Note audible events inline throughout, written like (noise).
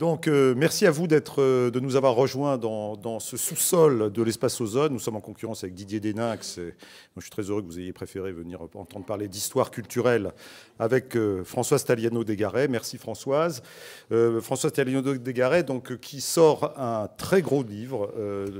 Donc, euh, merci à vous d'être, euh, de nous avoir rejoints dans, ce sous-sol de l'espace ozone. Nous sommes en concurrence avec Didier Déninx. je suis très heureux que vous ayez préféré venir entendre parler d'histoire culturelle avec euh, Françoise Taliano Dégaret. Merci Françoise. Françoise Taliano Dégaret, donc, qui sort un très gros livre,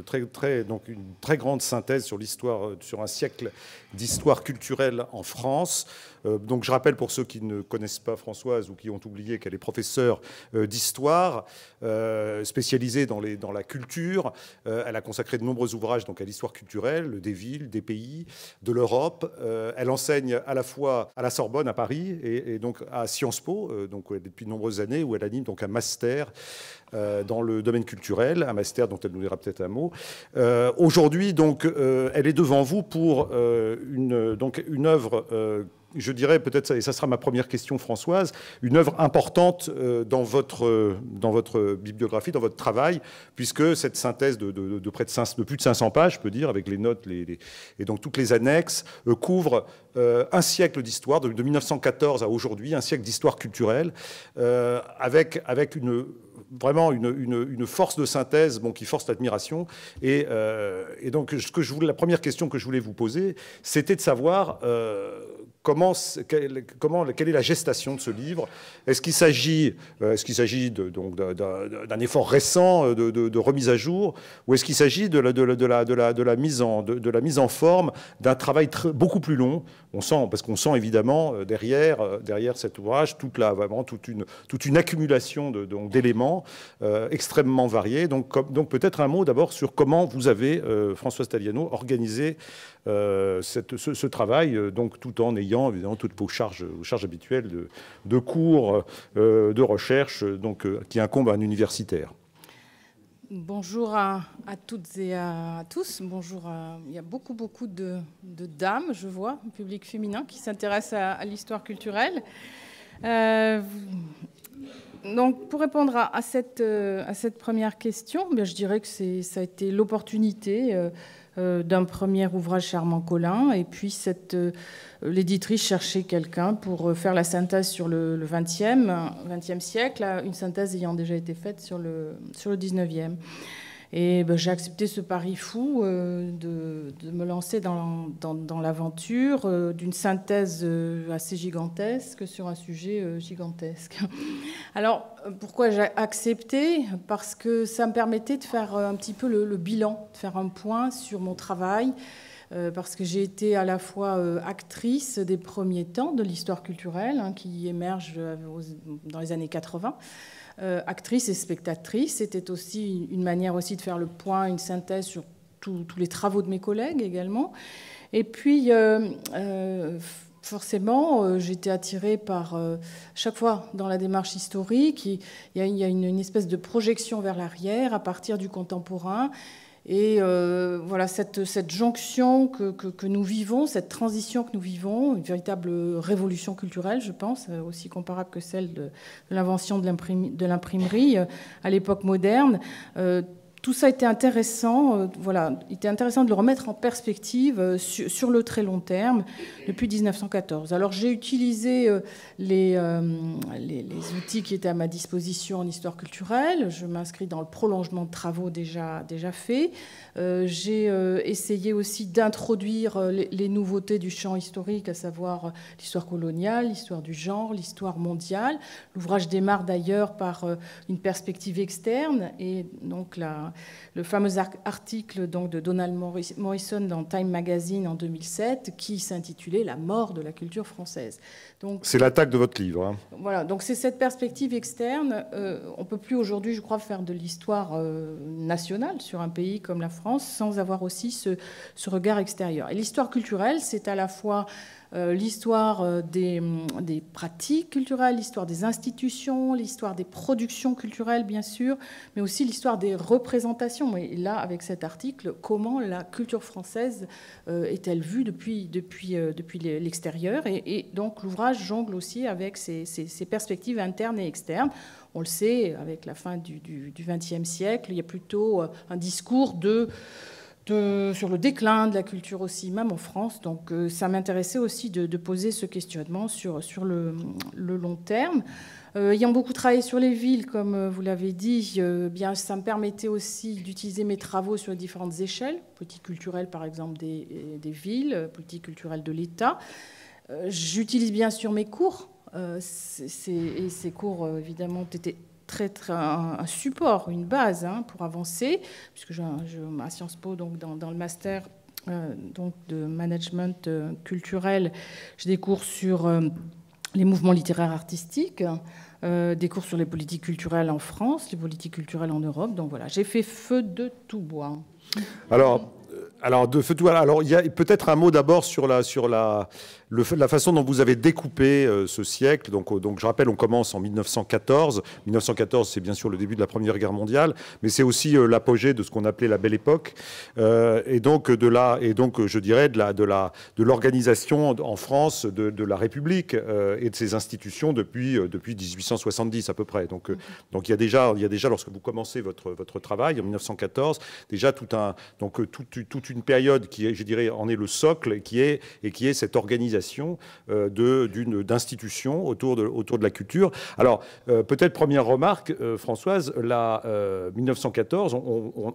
très, très, donc une très grande synthèse sur l'histoire, sur un siècle d'histoire culturelle en France. Euh, donc je rappelle pour ceux qui ne connaissent pas Françoise ou qui ont oublié qu'elle est professeure euh, d'histoire, euh, spécialisée dans, dans la culture. elle a consacré de nombreux ouvrages donc, à l'histoire culturelle des villes, des pays, de l'Europe. elle enseigne à la fois à la Sorbonne à Paris et, donc à Sciences Po, donc depuis de nombreuses années, où elle anime donc un master dans le domaine culturel, un master dont elle nous dira peut-être un mot. Aujourd'hui, donc, elle est devant vous pour une, donc, une œuvre je dirais peut-être, et ça sera ma première question, Françoise, une œuvre importante euh, dans votre, euh, dans votre bibliographie, dans votre travail, puisque cette synthèse de, de, près de, plus de 500 pages, je peux dire, avec les notes les, et donc toutes les annexes, euh, couvre un siècle d'histoire, de, 1914 à aujourd'hui, un siècle d'histoire culturelle, avec, avec une vraiment une, une, force de synthèse bon, qui force l'admiration. Et, et, donc, ce que je voulais, la première question que je voulais vous poser, c'était de savoir Comment, quelle, est la gestation de ce livre Est-ce qu'il s'agit euh, est-ce qu'il s'agit donc d'un effort récent euh, de, remise à jour, ou est-ce qu'il s'agit de la, de, la, de, la, mise en de, la mise en forme d'un travail beaucoup plus long On sent parce qu'on sent évidemment euh, derrière derrière cet ouvrage toute la vraiment toute une toute une accumulation donc d'éléments extrêmement variés. Donc donc peut-être un mot d'abord sur comment vous avez François Staliano organisé euh, ce, travail, euh, donc tout en ayant évidemment toutes vos charges, habituelles de, de cours, euh, de recherche, donc qui incombe à un universitaire. Bonjour à, toutes et à tous. Bonjour. il y a beaucoup, beaucoup de, dames, je vois, un public féminin qui s'intéresse à, l'histoire culturelle. Donc, pour répondre à, cette, à cette première question, eh je dirais que ça a été l'opportunité euh, d'un premier ouvrage Charmant Colin. Et puis, cette, euh, l'éditrice cherchait quelqu'un pour euh, faire la synthèse sur le, XXe 20e, siècle, une synthèse ayant déjà été faite sur le, sur le 19e. Et ben, j'ai accepté ce pari fou euh, de, me lancer dans, l'aventure euh, d'une synthèse euh, assez gigantesque sur un sujet gigantesque. (laughs) Alors, pourquoi j'ai accepté Parce que ça me permettait de faire un petit peu le, bilan, de faire un point sur mon travail parce que j'ai été à la fois actrice des premiers temps de l'histoire culturelle hein, qui émerge dans les années 80. Euh, actrice et spectatrice. C'était aussi une manière aussi de faire le point, une synthèse sur tous les travaux de mes collègues également. Et puis, euh, euh, forcément, j'étais attirée par, chaque fois dans la démarche historique, il y a, une, espèce de projection vers l'arrière à partir du contemporain. Et euh, voilà, cette, jonction que, nous vivons, cette transition que nous vivons, une véritable révolution culturelle, je pense, euh, aussi comparable que celle de, l'invention de l'imprimerie euh, à l'époque moderne, tout ça était intéressant, euh, voilà, il était intéressant de le remettre en perspective euh, sur, le très long terme depuis 1914. Alors j'ai utilisé euh, les, les, outils qui étaient à ma disposition en histoire culturelle. Je m'inscris dans le prolongement de travaux déjà, déjà faits. j'ai essayé aussi d'introduire les, les, nouveautés du champ historique, à savoir l'histoire coloniale, l'histoire du genre, l'histoire mondiale. L'ouvrage démarre d'ailleurs par une perspective externe et donc la euh, le fameux article donc, de Donald Morrison dans Time Magazine en 2007 qui s'intitulait La mort de la culture française. C'est l'attaque de votre livre. Hein. Voilà, donc c'est cette perspective externe. Euh, on ne peut plus aujourd'hui, je crois, faire de l'histoire euh, nationale sur un pays comme la France sans avoir aussi ce, ce regard extérieur. Et l'histoire culturelle, c'est à la fois euh, l'histoire euh, des, hum, des, pratiques culturelles, l'histoire des institutions, l'histoire des productions culturelles, bien sûr, mais aussi l'histoire des représentations. Et là, avec cet article, comment la culture française euh, est-elle vue depuis, depuis, depuis l'extérieur et, donc, l'ouvrage jongle aussi avec ces perspectives internes et externes on le sait, avec la fin du XXe siècle, il y a plutôt un discours de sur le déclin de la culture aussi, même en France. Donc euh, ça m'intéressait aussi de, poser ce questionnement sur, sur le, long terme. Euh, ayant beaucoup travaillé sur les villes, comme euh, vous l'avez dit, bien, ça me permettait aussi d'utiliser mes travaux sur différentes échelles, politique culturelle par exemple des, villes, politique culturelle de l'État. J'utilise bien sûr mes cours. et ces cours, évidemment, ont été très, un, support, une base hein, pour avancer, puisque je, je, à Sciences Po, donc dans, le master euh, donc de management euh, culturel, j'ai des cours sur euh, les mouvements littéraires artistiques, des cours sur les politiques culturelles en France, les politiques culturelles en Europe. Donc voilà, j'ai fait feu de tout bois. Alors, alors, de il y a peut-être un mot d'abord sur la façon dont vous avez découpé euh, ce siècle. Euh, donc, je rappelle, on commence en 1914. 1914, c'est bien sûr le début de la Première Guerre mondiale, mais c'est aussi euh, l'apogée de ce qu'on appelait la Belle Époque, et donc de là et donc je dirais de la de l'organisation en France de, la République et de ses institutions depuis depuis 1870 à peu près. Donc, il y a déjà il y a déjà lorsque vous commencez votre travail en 1914 déjà tout un donc tout une une période qui, est, je dirais, en est le socle, qui est, et qui est cette organisation euh, d'institutions autour de, autour de la culture. Alors, euh, peut-être première remarque, euh, Françoise, la 1914,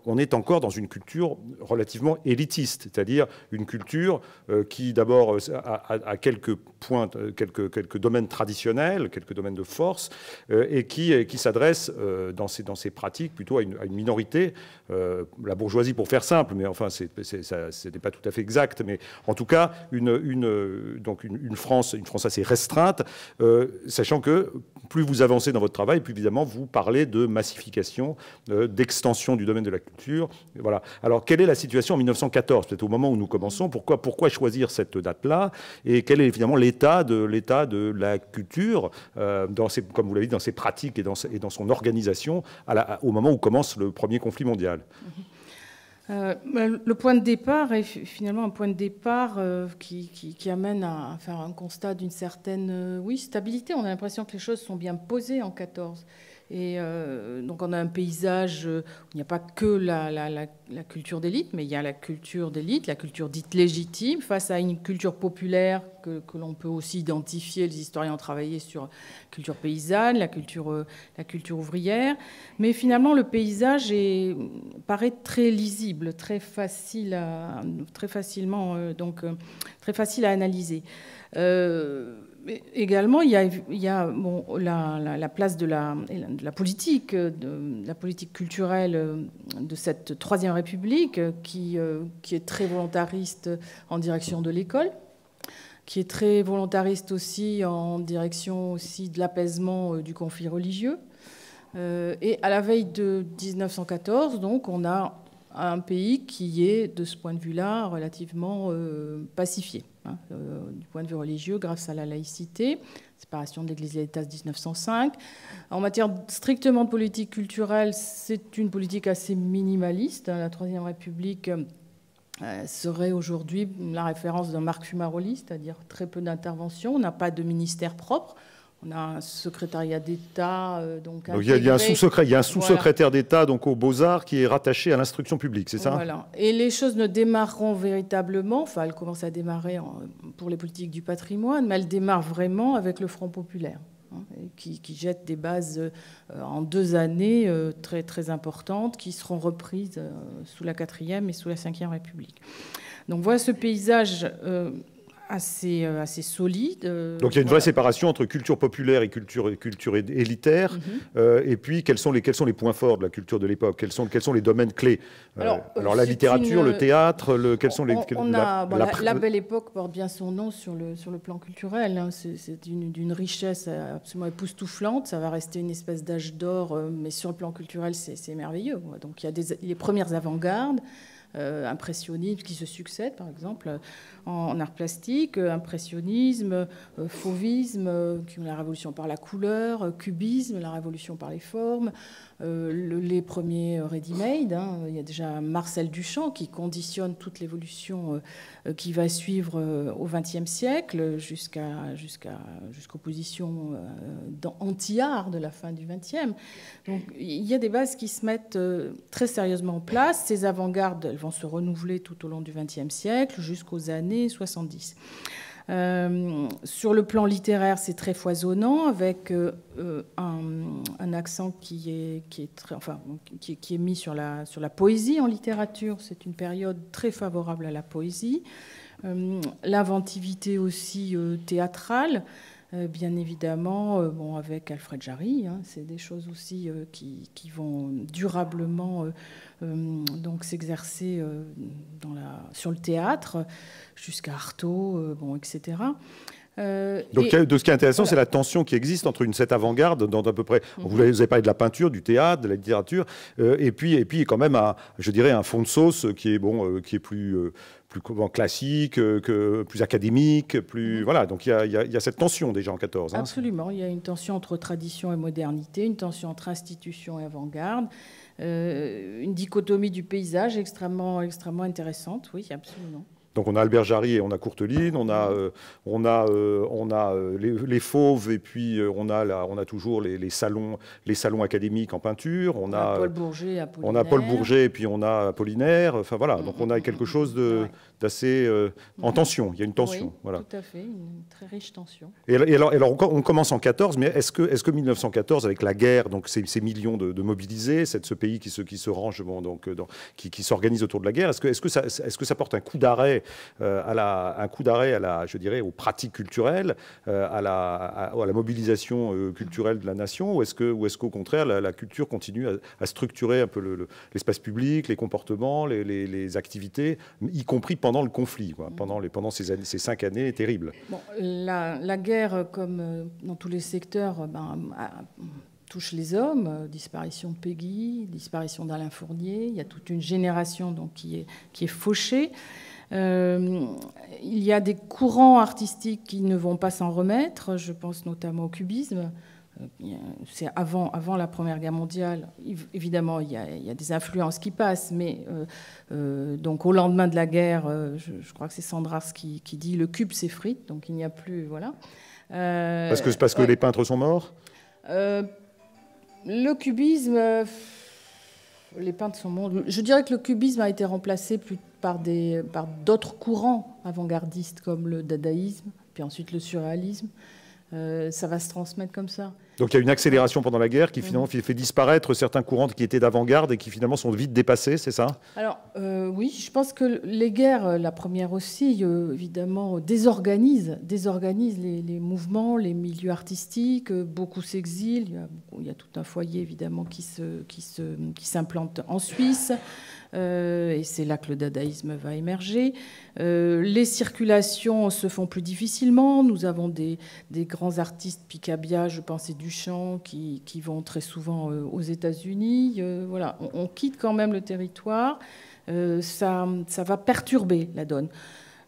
on, est encore dans une culture relativement élitiste, c'est-à-dire une culture qui, d'abord, a, quelques points, quelques, quelques domaines traditionnels, quelques domaines de force, et qui, qui s'adresse dans, ses, dans ses pratiques plutôt à une minorité, la bourgeoisie pour faire simple, mais enfin, c'est ce n'est pas tout à fait exact, mais en tout cas, une, donc une, France, une France assez restreinte, euh, sachant que plus vous avancez dans votre travail, plus évidemment vous parlez de massification, euh, d'extension du domaine de la culture. Voilà. Alors, quelle est la situation en 1914, peut-être au moment où nous commençons Pourquoi, pourquoi choisir cette date-là Et quel est évidemment l'état de, de la culture, euh, dans comme vous l'avez dit, dans ses pratiques et dans, et dans son organisation à au moment où commence le premier conflit mondial mm-hmm. Euh, bah, le point de départ est finalement un point de départ euh, qui, amène à, faire un constat d'une certaine euh, oui, stabilité. On a l'impression que les choses sont bien posées en 14. Et euh, donc on a un paysage euh, où il n'y a pas que la, culture d'élite, mais il y a la culture d'élite, la culture dite légitime, face à une culture populaire que, l'on peut aussi identifier. Les historiens ont travaillé sur la culture paysanne, la culture, euh, la culture ouvrière. Mais finalement, le paysage est, paraît très lisible, très, facile à, très, facilement, donc, très facile à analyser également, il y a, la, place de la, la politique, euh, de, la politique culturelle euh, de cette Troisième République euh, qui, qui est très volontariste en direction de l'école, qui est très volontariste aussi en direction aussi de l'apaisement du conflit religieux. Et à la veille de 1914, donc, on a un pays qui est, de ce point de vue-là, relativement euh, pacifié. Hein. Euh, du point de vue religieux, grâce à la laïcité, séparation de l'Église et de 1905. En matière strictement politique culturelle, c'est une politique assez minimaliste. Hein. La Troisième République euh, serait aujourd'hui la référence d'un Marc Fumaroli, c'est-à-dire très peu d'intervention, On n'a pas de ministère propre. On a un secrétariat d'État. Euh, donc, il, y a, un sous-secrétaire d'État donc aux Beaux-Arts qui est rattaché à l'instruction publique, c'est ça Voilà. Et les choses ne démarreront véritablement, enfin elles commencent à démarrer pour les politiques du patrimoine, mais elles démarrent vraiment avec le Front populaire. Hein, qui, jette des bases euh, en deux années euh, très, très importantes qui seront reprises sous la 4e et sous la 5e République. Donc voilà ce paysage assez, euh, assez solide. Euh, Donc il y a une vraie séparation entre culture populaire et culture, culture élitaire. Mhm. Euh, et puis, quels sont, les, quels sont les points forts de la culture de l'époque quels sont, quels sont les domaines clés Alors, la littérature, le théâtre, le, quels sont les... On a, bah, la, Belle Époque porte bien son nom sur le, sur le plan culturel. Hein. C'est d'une richesse absolument époustouflante. Ça va rester une espèce d'âge d'or, mais sur le plan culturel, c'est merveilleux. Donc il y a des, les premières avant-gardes impressionnistes euh, impressionnisme qui se succèdent, par exemple, en, art plastique, euh, impressionnisme, euh, fauvisme, la révolution par la couleur, cubisme, la révolution par les formes, les premiers ready-made. Hein. il y a déjà Marcel Duchamp qui conditionne toute l'évolution qui va suivre au XXe siècle jusqu'à jusqu'à jusqu'aux positions anti-art de la fin du XXe. Donc il y a des bases qui se mettent très sérieusement en place. Ces avant-gardes elles vont se renouveler tout au long du XXe siècle jusqu'aux années 70. Euh, sur le plan littéraire, c'est très foisonnant, avec euh, euh, un, accent qui est, qui est, qui, est mis sur la, sur la, poésie en littérature. C'est une période très favorable à la poésie. L'inventivité aussi théâtrale. Euh, bien évidemment, euh, bon, avec Alfred Jarry, hein, c'est des choses aussi euh, qui, vont durablement donc s'exercer sur le théâtre, jusqu'à Artaud, bon, etc. Donc, de ce qui est intéressant, c'est la tension qui existe entre une cette avant-garde, dont à peu près, mhm. vous avez parlé de la peinture, du théâtre, de la littérature, et puis et puis quand même, un, je dirais, un fond de sauce qui est bon, qui est plus plus classique, euh, que, plus académique, plus mhm. voilà. Donc il y, a, cette tension déjà en 14. Hein. Absolument, il y a une tension entre tradition et modernité, une tension entre institution et avant-garde, euh, une dichotomie du paysage extrêmement, extrêmement intéressante. Oui, absolument. Donc on a Albert Jarry et on a Courteline, on a, euh, on a, euh, on a euh, les, fauves et puis on a, on a toujours les, salons, les salons académiques en peinture. On, a, Paul Bourget, Paul Bourget et puis on a Apollinaire. Enfin voilà, donc on a quelque chose de, d'assez euh, en tension. Il y a une tension. Oui, voilà. Tout à fait, une très riche tension. Et, alors, on, commence en 14, mais est-ce que, est que 1914, avec la guerre, donc ces, millions de, mobilisés, cette, ce pays qui se, qui se range, donc, euh, qui, s'organise autour de la guerre, est-ce que, est que, ça, est que ça porte un coup d'arrêt euh, à la, un coup d'arrêt à la, je dirais, aux pratiques culturelles, à, la, la mobilisation culturelle de la nation, ou est-ce qu'au est qu'au contraire, la, culture continue à, structurer un peu l'espace public, les comportements, les, les activités, y compris pendant le conflit, mm. pendant, les, pendant ces, années, ces cinq années terribles. Bon, la, guerre, comme euh, dans tous les secteurs, euh, ben, touche les hommes. Euh, disparition de Peggy, disparition d'Alain Fournier. Il y a toute une génération donc, qui, est, qui est fauchée. il y a des courants artistiques qui ne vont pas s'en remettre. Je pense notamment au cubisme. Euh, c'est avant, avant la Première Guerre mondiale. Évidemment, il y a, des influences qui passent, mais euh, euh, donc au lendemain de la guerre, je, crois que c'est Sandras qui, qui, dit le cube s'effrite, donc il n'y a plus, voilà. parce que parce que les peintres sont morts. le cubisme, les peintres sont morts. Je dirais que le cubisme a été remplacé plus par des par d'autres courants avant-gardistes comme le dadaïsme, puis ensuite le surréalisme. Euh, ça va se transmettre comme ça. Donc il y a une accélération pendant la guerre qui finalement fait disparaître certains courants qui étaient d'avant-garde et qui finalement sont vite dépassés, c'est ça Alors euh, oui, je pense que les guerres, la première aussi, euh, évidemment, désorganisent, désorganise les, mouvements, les milieux artistiques, beaucoup s'exilent, il, y a tout un foyer évidemment qui s'implante se, qui se, qui en Suisse. Euh, et c'est là que le dadaïsme va émerger. Euh, les circulations se font plus difficilement. Nous avons des, grands artistes, Picabia, je pense, et Duchamp, qui, vont très souvent euh, aux États-Unis. voilà, on, quitte quand même le territoire. ça, ça va perturber la donne.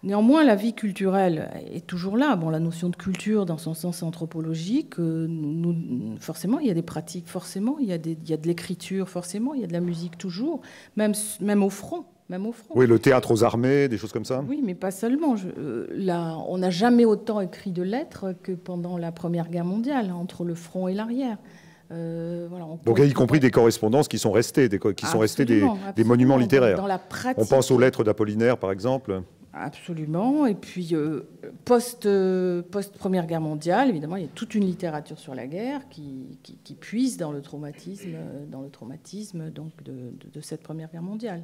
Néanmoins, la vie culturelle est toujours là. Bon, la notion de culture, dans son sens anthropologique, euh, nous, forcément, il y a des pratiques, forcément, il y a, de l'écriture, forcément, il y a de la musique toujours, même, même au front. Même au front. Oui, le théâtre aux armées, des choses comme ça. Oui, mais pas seulement. Euh, là, on n'a jamais autant écrit de lettres que pendant la Première Guerre mondiale, entre le front et l'arrière. Euh, Donc, y compris des correspondances qui sont restées, des, qui sont restées des, des monuments littéraires. on pense aux lettres d'Apollinaire, par exemple. Absolument. Et puis, euh, post, euh, première Guerre mondiale, évidemment, il y a toute une littérature sur la guerre qui, puise dans le traumatisme, euh, dans le traumatisme donc, de cette Première Guerre mondiale.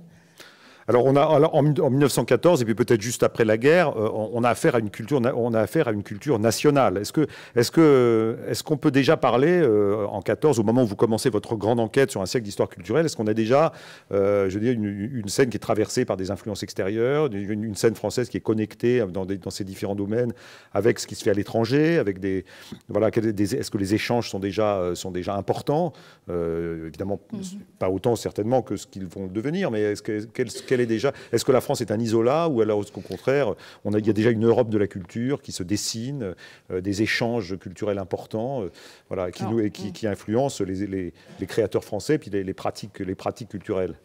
Alors, on a, en, 1914, et puis peut-être juste après la guerre, euh, on, a affaire à une culture, on a affaire à une culture nationale. Est-ce qu'on peut déjà parler, euh, en 14, au moment où vous commencez votre grande enquête sur un siècle d'histoire culturelle, est-ce qu'on a déjà, euh, je veux dire, une, scène qui est traversée par des influences extérieures, une, scène française qui est connectée dans, ces différents domaines avec ce qui se fait à l'étranger, avec des... Voilà, est-ce que les échanges sont déjà, sont déjà importants Évidemment, mm-hmm. pas autant certainement que ce qu'ils vont devenir, mais est-ce que est déjà Est-ce que la France est un isolat ou alors est qu'au contraire, on il y a déjà une Europe de la culture qui se dessine, euh, des échanges culturels importants, euh, voilà, qui, nous, mm. qui, influencent les, les, créateurs français et puis les, pratiques, les pratiques culturelles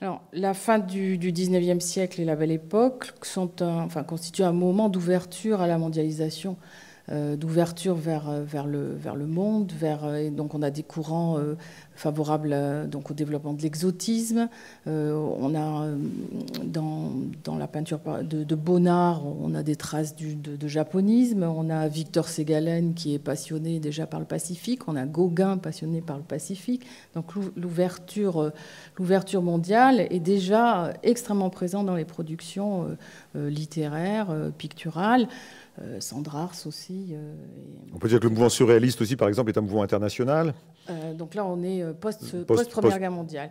alors, la fin du, du, 19e siècle et la Belle Époque sont enfin, constituent un moment d'ouverture à la mondialisation. Euh, d'ouverture vers, euh, vers, le, monde. Euh, donc on a des courants favorables donc au développement de l'exotisme. on a dans, la peinture de, Bonnard, on a des traces du, de, japonisme. On a Victor Segalen qui est passionné déjà par le Pacifique. On a Gauguin passionné par le Pacifique. Donc l'ouverture, l'ouverture mondiale est déjà extrêmement présente dans les productions littéraires, picturales. Euh, Sandrars aussi. Euh, on peut dire que le mouvement surréaliste aussi, par exemple, est un mouvement international. Euh, donc là, on est post-Première Guerre mondiale.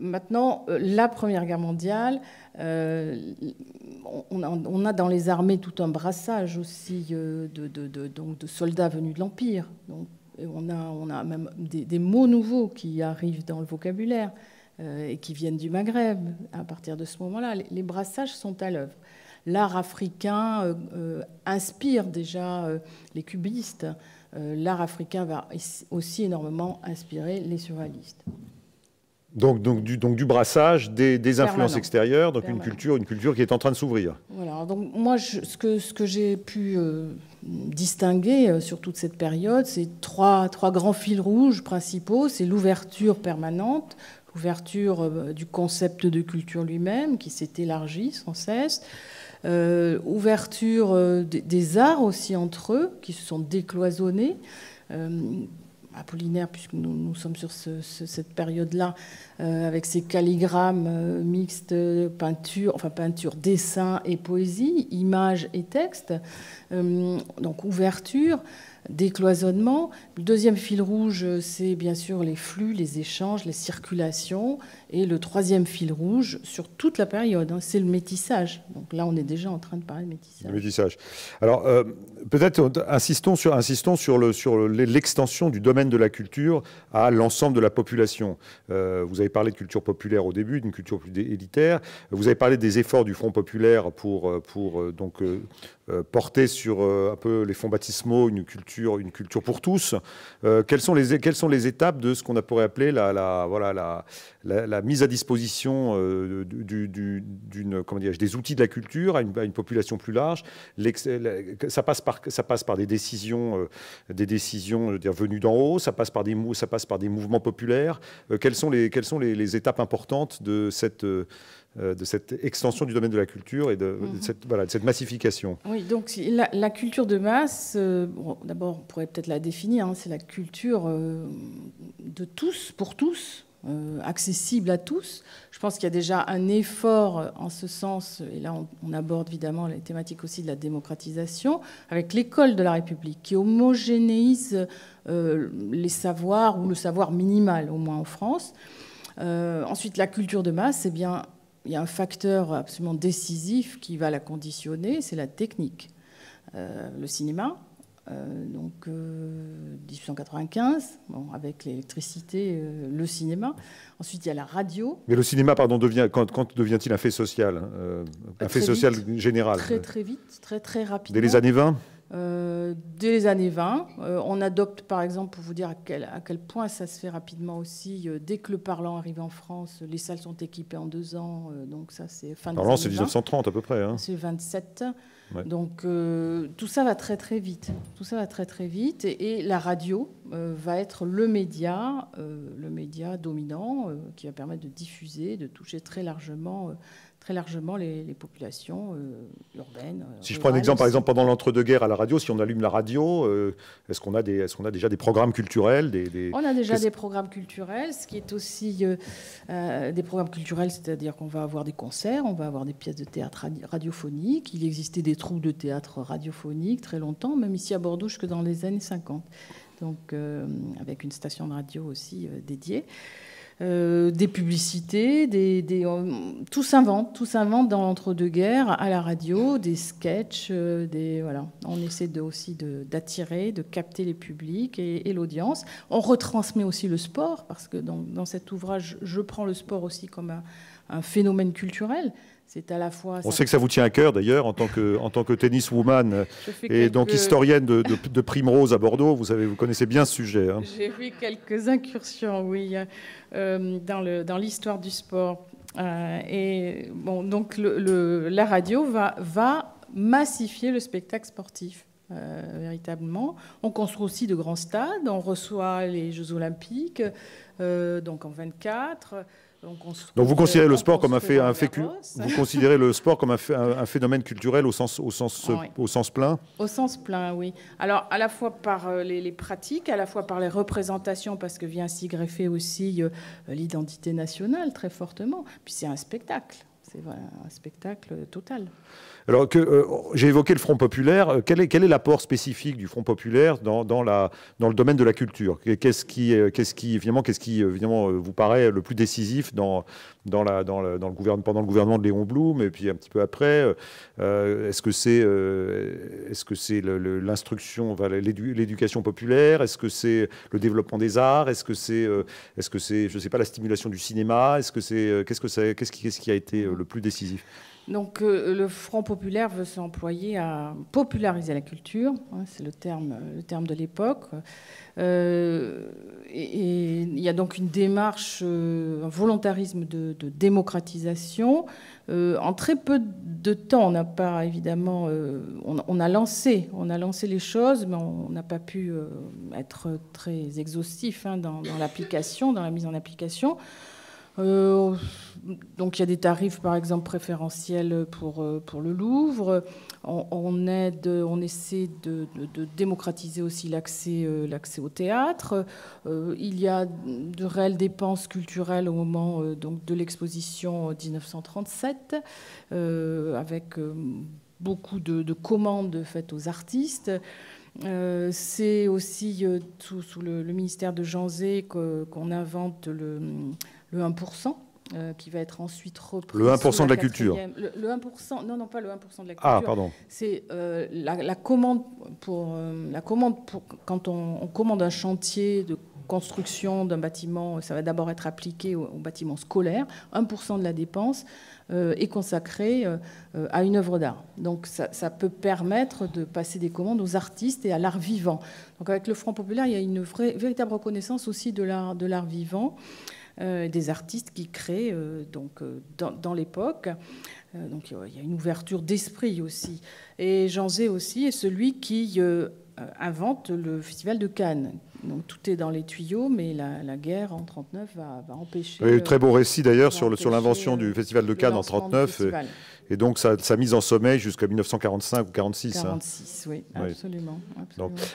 Maintenant, la Première Guerre mondiale, on a, dans les armées tout un brassage aussi de, de, soldats venus de l'Empire. Donc, on a, on a même des, mots nouveaux qui arrivent dans le vocabulaire et qui viennent du Maghreb à partir de ce moment-là. Les, les brassages sont à l'œuvre l'art africain euh, euh, inspire déjà euh, les cubistes. l'art africain va aussi énormément inspirer les surréalistes. Donc, du, brassage, des, influences extérieures, donc une culture, une culture qui est en train de s'ouvrir. Voilà. Donc moi, ce que, j'ai pu distinguer sur toute cette période, c'est trois, grands fils rouges principaux. C'est l'ouverture permanente, l'ouverture du concept de culture lui-même qui s'est élargi sans cesse. Euh, ouverture euh, des, arts aussi entre eux, qui se sont décloisonnés. Euh, Apollinaire, puisque nous, sommes sur cette période-là, avec ses calligrammes mixtes, peinture, enfin peinture, dessin et poésie, images et textes, donc ouverture décloisonnement. Le deuxième fil rouge, euh, c'est bien sûr les flux, les échanges, les circulations. Et le troisième fil rouge, sur toute la période, hein, c'est le métissage. Donc là, on est déjà en train de parler de métissage. Le métissage. Alors, euh, peut-être euh, insistons sur, l'extension du domaine de la culture à l'ensemble de la population. vous avez parlé de culture populaire au début, d'une culture plus élitaire. Vous avez parlé des efforts du Front populaire pour, donc, euh, Porté porter sur euh, un peu les fonds baptismaux, une culture, une culture pour tous. Euh, quelles, sont les, quelles sont les étapes de ce qu'on pourrait appeler la, voilà, la, la, mise à disposition du, du, comment des outils de la culture à une, une population plus large ça passe, par, ça passe par des décisions, des décisions dire, venues d'en haut, ça passe par des, ça passe par des mouvements populaires. quelles sont, les, quelles sont les, les étapes importantes de cette... Euh, de cette extension du domaine de la culture et de, mhm. cette, voilà, cette, massification. Oui, donc la, culture de masse, euh, d'abord on pourrait peut-être la définir, hein, c'est la culture euh, de tous, pour tous, accessible à tous. Je pense qu'il y a déjà un effort en ce sens, et là on, aborde évidemment les thématiques aussi de la démocratisation, avec l'école de la République qui homogénéise les savoirs, ou le savoir minimal au moins en France. ensuite, la culture de masse, c'est eh bien il y a un facteur absolument décisif qui va la conditionner, c'est la technique. Euh, le cinéma, euh, donc 1895, euh, bon, avec l'électricité, le cinéma. Ensuite, il y a la radio. Mais le cinéma, pardon, devient, quand, devient-il un fait social hein, Un fait social général Très, très vite, très, très rapidement. Dès les années 20 euh, dès les années 20. Euh, on adopte, par exemple, pour vous dire à quel, point ça se fait rapidement aussi, euh, dès que le parlant arrive en France, les salles sont équipées en deux ans. donc ça, c'est fin Parlant, c'est 1930 à peu près. Hein. C'est 27. Donc tout ça va très très vite. Tout ça va très très vite. Et, et la radio va être le média, le média dominant qui va permettre de diffuser, de toucher très largement très largement les, populations euh, urbaines. Euh, si je prends un exemple, par exemple, pendant l'entre-deux-guerres à la radio, si on allume la radio, euh, est-ce qu'on a, des, est a déjà des programmes culturels des, On a déjà des programmes culturels, ce qui est aussi des programmes culturels, c'est-à-dire qu'on va avoir des concerts, on va avoir des pièces de théâtre radiophonique. Il existait des troupes de théâtre radiophonique très longtemps, même ici à Bordeaux, jusque dans les années 50. Donc, avec une station de radio aussi dédiée. Euh, des publicités, des, euh, tout s'invente, tout s'invente dans l'entre-deux-guerres, à la radio, des sketchs, euh, on essaie aussi d'attirer, de, capter les publics et, l'audience. On retransmet aussi le sport, parce que dans, cet ouvrage, je prends le sport aussi comme un phénomène culturel à la fois. On sait que ça vous tient à cœur d'ailleurs en tant que en tant que tenniswoman et donc historienne de, de, de, à Bordeaux. Vous savez, vous connaissez bien ce sujet. Hein. J'ai vu quelques incursions, oui, euh, dans dans l'histoire du sport. Euh, et bon, donc le, la radio va va massifier le spectacle sportif. Euh, véritablement. On construit aussi de grands stades, on reçoit les Jeux Olympiques, donc en 24. Donc, vous considérez le sport comme un fait, un vous considérez le sport comme un, un, phénomène culturel au sens, au sens, euh, au sens plein. Au sens plein, oui. Alors à la fois par euh, les, pratiques, à la fois par les représentations, parce que vient s'y greffer aussi euh, l'identité nationale très fortement. Puis c'est un spectacle, c'est un spectacle total. Alors euh, j'ai évoqué le Front populaire, euh, quel est l'apport spécifique du Front populaire dans, le domaine de la culture Qu'est-ce qui euh, vous paraît le plus décisif dans le gouvernement pendant le gouvernement de Léon Blum et puis un petit peu après Est-ce que c'est l'instruction l'éducation populaire Est-ce que c'est le développement des arts Est-ce que c'est je ne sais pas la stimulation du cinéma quest -ce qui a été le plus décisif donc euh, le Front populaire veut s'employer à populariser la culture, hein, c'est le terme, de l'époque. Euh, et il y a donc une démarche, euh, un volontarisme de, démocratisation. en très peu de temps, on n'a pas évidemment, on, a lancé, on a lancé les choses, mais on n'a pas pu être très exhaustif hein, dans l'application, dans la mise en application. Euh, donc il y a des tarifs, par exemple, préférentiels pour, euh, pour le Louvre. On, aide, on essaie de, démocratiser aussi l'accès, euh, l'accès au théâtre. il y a de réelles dépenses culturelles au moment donc, de l'exposition 1937, avec beaucoup de, commandes faites aux artistes. c'est aussi tout, sous le, le, ministère de Jean Zé qu'on invente le, le 1%. Euh, qui va être ensuite repris. Le 1% de la culture le, 1%, non, non, pas le 1% de la ah, culture. Ah, pardon. C'est euh, la, commande pour. Euh, la commande pour quand on, commande un chantier de construction d'un bâtiment, ça va d'abord être appliqué au, bâtiment scolaire. 1% de la dépense est consacrée à une œuvre d'art. Donc ça, peut permettre de passer des commandes aux artistes et à l'art vivant. Donc avec le Front populaire, il y a une vraie, véritable reconnaissance aussi de l'art vivant. Euh, des artistes qui créent euh, donc, euh, dans, l'époque. donc il y a une ouverture d'esprit aussi. Et Jean Zé aussi est celui qui invente le festival de Cannes. Donc tout est dans les tuyaux, mais la, guerre en 39 va, empêcher. un très beau récit d'ailleurs sur l'invention du festival de Cannes en 39. Et donc, ça mise en sommeil jusqu'à 1945 ou 46. 1946, hein. oui, absolument.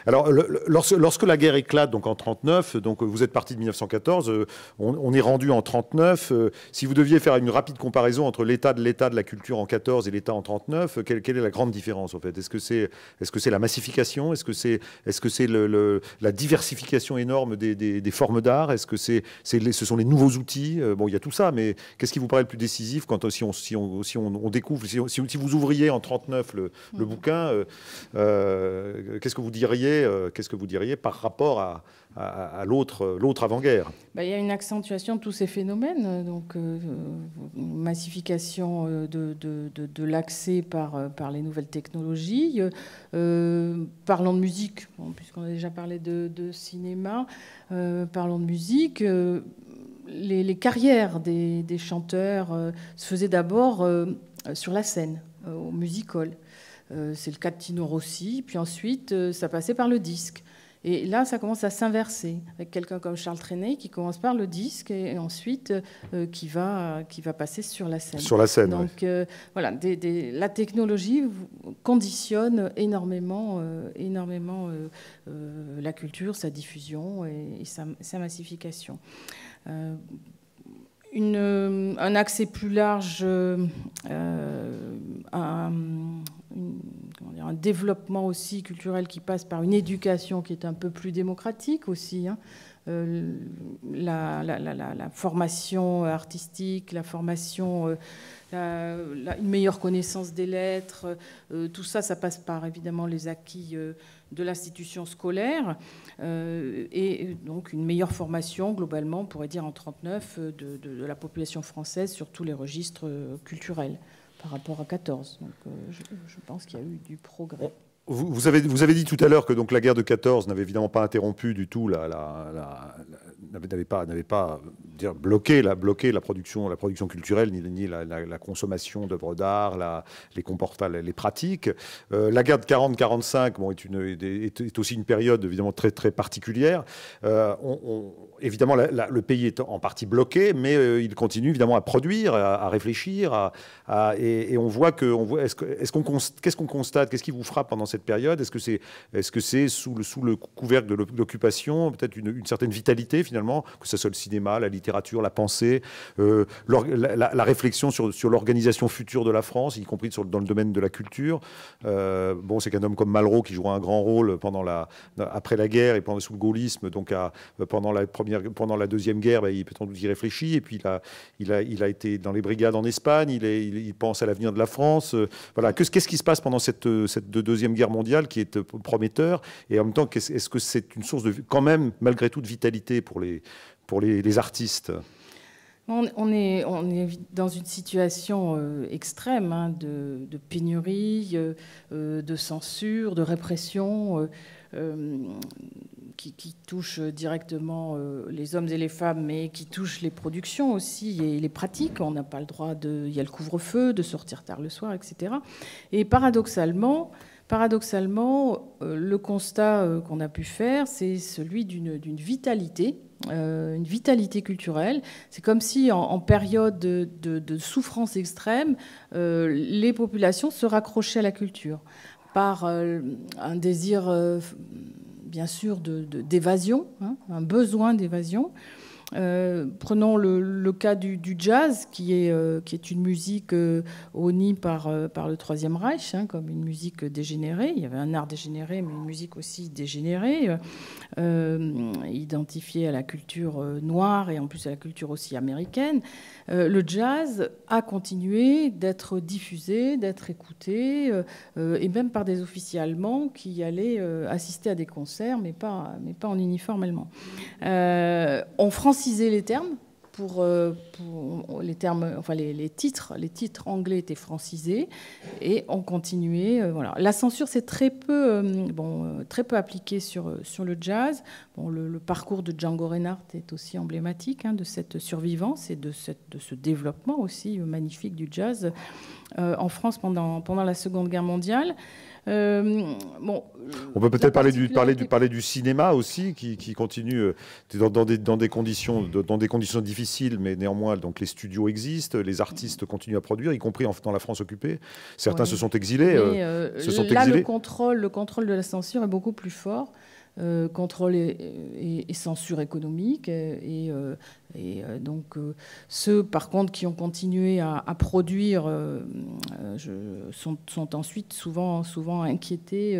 alors, lorsque, la guerre éclate, donc en 39, donc vous êtes parti de 1914, euh, on, est rendu en 39. Euh, si vous deviez faire une rapide comparaison entre l'état de l'état de la culture en 14 et l'état en 39, euh, quelle, quelle, est la grande différence en fait Est-ce que c'est est-ce que c'est la massification Est-ce que c'est est-ce que c'est le, la diversification énorme des, des, formes d'art Est-ce que c'est ce sont les nouveaux outils Bon, il y a tout ça, mais qu'est-ce qui vous paraît le plus décisif quand aussi on si on, si on si, si, vous ouvriez en 39 le, mm. bouquin, euh, euh, qu'est-ce que vous diriez, euh, qu'est-ce que vous diriez par rapport à, l'autre, avant-guerre bah, Il y a une accentuation de tous ces phénomènes, donc massification de, l'accès par, les nouvelles technologies. Parlant de musique, puisqu'on a déjà parlé de, cinéma, parlant de musique. Les, carrières des, chanteurs se faisaient d'abord euh, sur la scène, euh, au music hall. Euh, c'est le cas de Rossi. Puis ensuite, ça passait par le disque. Et là, ça commence à s'inverser, avec quelqu'un comme Charles Trenet qui commence par le disque et ensuite qui, va, qui va passer sur la scène. Sur la scène. Donc voilà, la technologie conditionne énormément, énormément la culture, sa diffusion et, sa, sa, massification. Euh, un accès plus large à, euh, euh, un développement aussi culturel qui passe par une éducation qui est un peu plus démocratique aussi. Hein. la, formation artistique, la formation, une meilleure connaissance des lettres, tout ça, ça passe par évidemment les acquis de l'institution scolaire euh, et donc une meilleure formation globalement, on pourrait dire en 39, euh, de, la population française sur tous les registres euh, culturels par rapport à 14. Donc je, pense qu'il y a eu du progrès. Vous, avez, vous avez dit tout à l'heure que donc la guerre de 14 n'avait évidemment pas interrompu du tout, la, n'avait pas, n'avait pas bloquer, la, bloquer la, production, la production culturelle, ni, ni la, consommation d'œuvres d'art, les comportements, les pratiques. Euh, la guerre de 40-45 bon, est, une, est, aussi une période évidemment très, très particulière. Euh, on, évidemment, le pays est en partie bloqué, mais euh, il continue évidemment à produire, à, réfléchir, à, et, et, on voit que, est-ce qu'on, qu'est-ce qu'on constate, qu'est-ce qui vous frappe pendant cette période Est-ce que c'est, est-ce que c'est sous le, sous le couvercle de l'occupation, peut-être une, une certaine vitalité finalement, que ce soit le cinéma, la littérature la pensée, euh, la, réflexion sur, l'organisation future de la France, y compris dans le domaine de la culture. Euh, bon, c'est qu'un homme comme Malraux qui jouera un grand rôle pendant la, après la guerre et pendant, sous le gaullisme, donc à, pendant, la première, pendant la Deuxième Guerre, ben, il peut y réfléchit. Et puis il a, il, il a été dans les brigades en Espagne, il, est, il, pense à l'avenir de la France. Euh, voilà, qu'est-ce qui se passe pendant cette, cette Deuxième Guerre mondiale qui est prometteur Et en même temps, est-ce que c'est une source de, quand même, malgré tout, de vitalité pour les, pour les, artistes on, est, on, est, dans une situation euh, extrême hein, de, pénurie, euh, euh, de censure, de répression. qui, touche directement les hommes et les femmes, mais qui touche les productions aussi et les pratiques. On n'a pas le droit de. Il y a le couvre-feu, de sortir tard le soir, etc. Et paradoxalement, paradoxalement le constat qu'on a pu faire, c'est celui d'une vitalité euh, une vitalité culturelle. C'est comme si, en, période de, souffrance extrême, euh, les populations se raccrochaient à la culture par euh, un désir, bien sûr, d'évasion, hein, un besoin d'évasion, euh, prenons le, cas du, jazz, qui est, euh, qui est une musique euh, par, euh, par le Troisième Reich, hein, comme une musique dégénérée. Il y avait un art dégénéré, mais une musique aussi dégénérée, identifiée à la culture noire et en plus à la culture aussi américaine. le jazz a continué d'être diffusé, d'être écouté, et même par des officiers allemands qui allaient assister à des concerts, mais pas, mais pas en uniforme allemand. en France, Franciser les termes. Euh, pour, les termes, enfin les, titres, les titres anglais étaient francisés et on continuait. Euh, voilà. La censure c'est très peu, euh, bon, très peu appliquée sur sur le jazz. Bon, le, parcours de Django Reinhardt est aussi emblématique hein, de cette survivance et de cette de ce développement aussi magnifique du jazz en France pendant pendant la Seconde Guerre mondiale. Euh, On peut peut-être parler du, parler, du, cinéma aussi, qui, continue euh, mm. dans, des, conditions, difficiles, mais néanmoins, donc les studios existent, les artistes continuent à produire, y compris en, dans la France occupée. Certains se sont exilés. Euh, là, Le, contrôle, de la censure est beaucoup plus fort. contrôle et, censure économique et euh, donc euh, ceux, par contre, qui ont continué à, produire euh, je, sont, ensuite souvent, souvent inquiétés,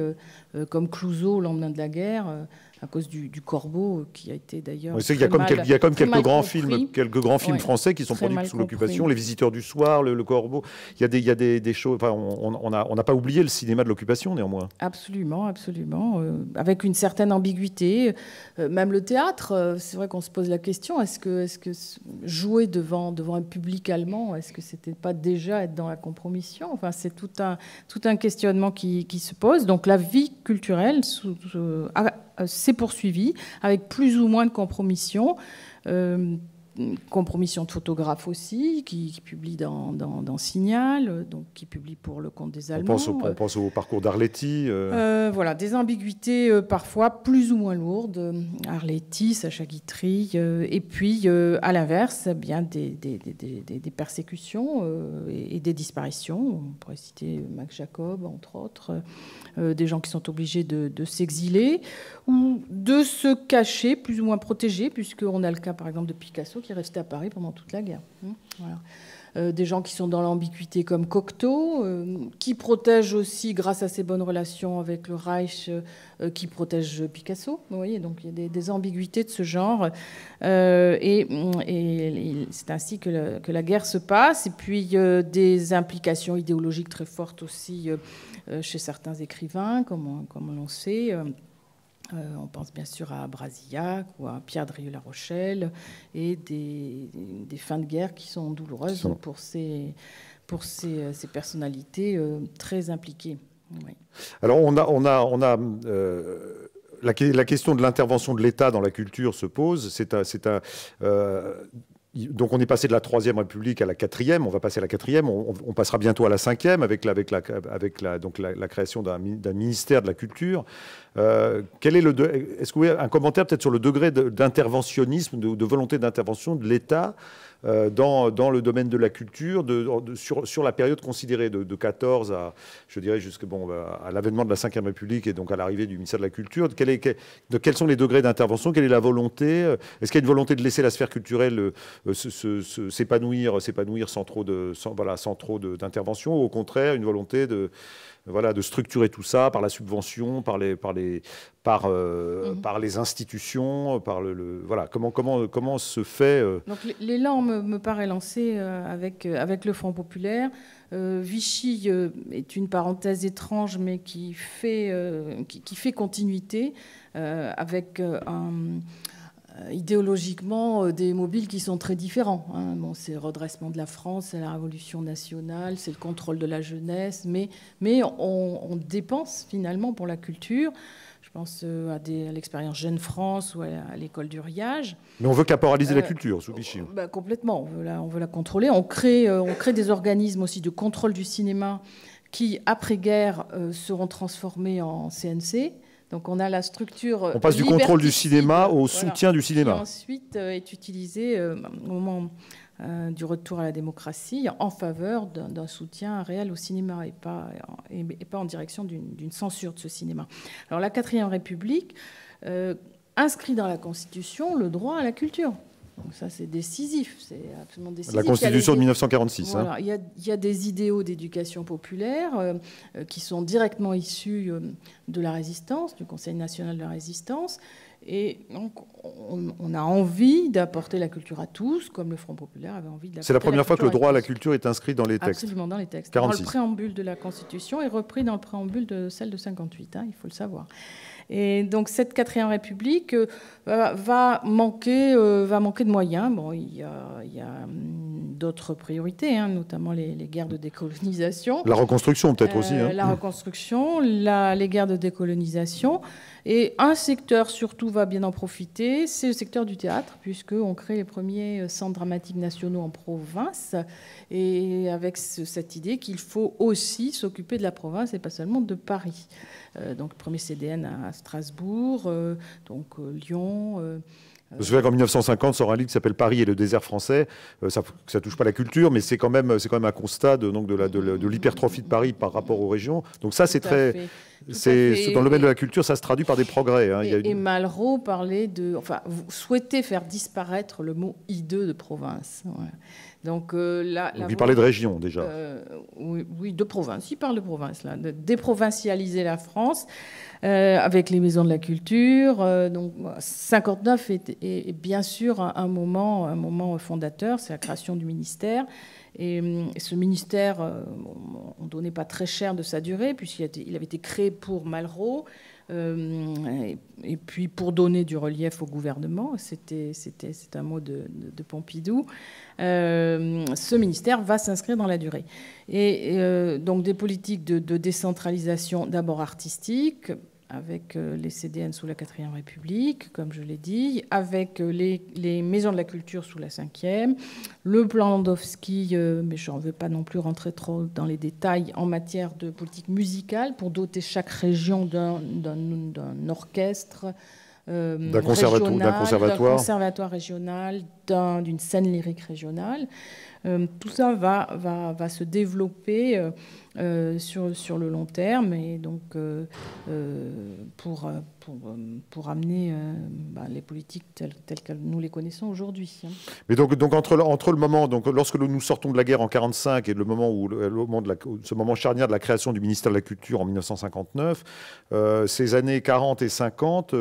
comme Clouseau au lendemain de la guerre à cause du, corbeau qui a été d'ailleurs. il y a comme, même comme quelques, grands films, quelques grands films français qui sont produits sous l'occupation, Les Visiteurs du Soir, Le, Corbeau. Il y a des, il des, choses. Enfin, on n'a pas oublié le cinéma de l'occupation néanmoins. Absolument, absolument. avec une certaine ambiguïté. même le théâtre, c'est vrai qu'on se pose la question est-ce que est-ce que jouer devant, devant un public allemand, est-ce que c'était pas déjà être dans la compromission Enfin, c'est tout un, tout un questionnement qui, se pose. Donc la vie culturelle s'est poursuivie avec plus ou moins de compromissions. Euh, Compromission de photographe aussi, qui, publie dans, Signal, donc qui publie pour le compte des Allemands. On pense au, parcours d'Arletty. Euh. Euh, voilà, des ambiguïtés euh, parfois plus ou moins lourdes. Arletty, Sacha Guitry, et puis à l'inverse, eh bien des, des, persécutions et, des disparitions. On pourrait citer Mac Jacob, entre autres, des gens qui sont obligés de, de s'exiler ou de se cacher, plus ou moins protégés, puisqu'on a le cas par exemple de Picasso qui est resté à Paris pendant toute la guerre. Hein, euh, des gens qui sont dans l'ambiguïté comme Cocteau, euh, qui protège aussi, grâce à ses bonnes relations avec le Reich, euh, qui protège Picasso. Vous voyez, donc il y a des, ambiguïtés de ce genre. et, et c'est ainsi que, la guerre se passe. Et puis des implications idéologiques très fortes aussi chez certains écrivains, comme comme on le sait. Euh, on pense bien sûr à Brasillac ou à Pierre Drieux-La Rochelle et des, fins de guerre qui sont douloureuses pour ces, pour ces, euh, personnalités euh, très impliquées. Alors on a, on a, on a la, question de l'intervention de l'État dans la culture se pose. C'est un, un donc on est passé de la troisième République à la quatrième, on va passer à la quatrième, on, passera bientôt à la cinquième avec la, avec la, création d'un ministère de la culture. Euh, quel est le est-ce que vous avez un commentaire peut-être sur le degré d'interventionnisme, de, de, volonté d'intervention de l'État euh, dans, le domaine de la culture sur, la période considérée de, de 14 à, je dirais, jusque bon, bah, à l'avènement de la Ve République et donc à l'arrivée du ministère de la Culture. de, quels sont les degrés d'intervention Quelle est la volonté Est-ce qu'il y a une volonté de laisser la sphère culturelle euh, s'épanouir, s'épanouir sans trop de, sans, voilà, sans trop d'intervention, ou au contraire une volonté de voilà, de structurer tout ça par la subvention, par les, par les, par, euh, mhm. les institutions, par le, voilà, comment, comment, comment se fait. Euh, Donc l'élan me, paraît lancé euh, avec, avec le Front populaire. Vichy est une parenthèse étrange, mais qui fait, qui, fait continuité avec un euh, idéologiquement euh, des mobiles qui sont très différents. Hein. c'est le redressement de la France, c'est la révolution nationale, c'est le contrôle de la jeunesse, mais, on, dépense finalement pour la culture. Je pense euh, à, l'expérience Jeune France ou à, l'école du riage. Mais on veut caporaliser la culture sous bah, complètement, on veut, la, contrôler. on crée des organismes aussi de contrôle du cinéma qui, après-guerre, seront transformés en CNC. Donc on a la structure. Euh, on passe du contrôle du cinéma au soutien du cinéma. Qui ensuite euh, est utilisé euh, au moment du retour à la démocratie en faveur d'un soutien réel au cinéma et pas, en direction d'une censure de ce cinéma. Alors la quatrième République inscrit dans la Constitution le droit à la culture ça, c'est décisif, c'est absolument décisif. La Constitution de 1946. Hein. il, y a, des idéaux d'éducation populaire euh, euh, qui sont directement issus euh, de la résistance, du Conseil national de la résistance, et donc, on, a envie d'apporter la culture à tous, comme le Front populaire avait envie C'est la première fois que le droit à, la culture est inscrit dans les textes. Absolument, dans les textes. Dans le préambule de la Constitution et repris dans le préambule de celle de 58, hein, il faut le savoir. Et donc cette quatrième République euh, va, manquer, euh, va manquer de moyens. Bon, il y a, hum, d'autres priorités, hein, notamment les, guerres de décolonisation. La reconstruction peut-être aussi. Euh, hein. La reconstruction, les guerres de décolonisation. Et un secteur surtout va bien en profiter, c'est le secteur du théâtre, puisqu'on crée les premiers euh, centres dramatiques nationaux en province, et avec cette idée qu'il faut aussi s'occuper de la province et pas seulement de Paris. Euh, donc, premier CDN à Strasbourg, euh, donc Lyon. Je me qu'en 1950, sort un livre qui s'appelle Paris et le désert français. Euh, ça ne touche pas la culture, mais c'est quand, même, quand même un constat de, de l'hypertrophie de, de, Paris par rapport aux régions. Donc ça, c'est très... dans le domaine de la culture, ça se traduit par des progrès. Hein. Et, Il Malraux parlait de... Enfin, vous souhaitez faire disparaître le mot hideux de province. Donc, euh, lui de région déjà. Euh, oui, de province. Il parle de province là, de déprovincialiser la France euh, avec les maisons de la culture. donc 59 est, bien sûr un, moment, un moment fondateur, c'est la création du ministère. Et hum, ce ministère, on ne donnait pas très cher de sa durée puisqu'il avait été créé pour Malraux. Euh, et, puis pour donner du relief au gouvernement, c'était un mot de, Pompidou, euh, ce ministère va s'inscrire dans la durée. Et, euh, donc des politiques de, de décentralisation d'abord artistique, avec euh, les CDN sous la 4e République, comme je l'ai dit, avec euh, les, maisons de la culture sous la 5e, le plan Landowski, euh, mais je n'en veux pas non plus rentrer trop dans les détails en matière de politique musicale pour doter chaque région d'un orchestre, euh, d'un conservatoire, conservatoire. régional, d'une scène lyrique régionale. Euh, tout ça va, va, se développer euh, euh, sur, sur le long terme et donc pour, pour, amener bah, les politiques telles, que nous les connaissons aujourd'hui. Hein. Mais donc, donc entre, entre le moment, donc, lorsque nous sortons de la guerre en 1945 et le moment où, le moment de ce moment charnière de la création du ministère de la Culture en 1959, ces années 40 et 50,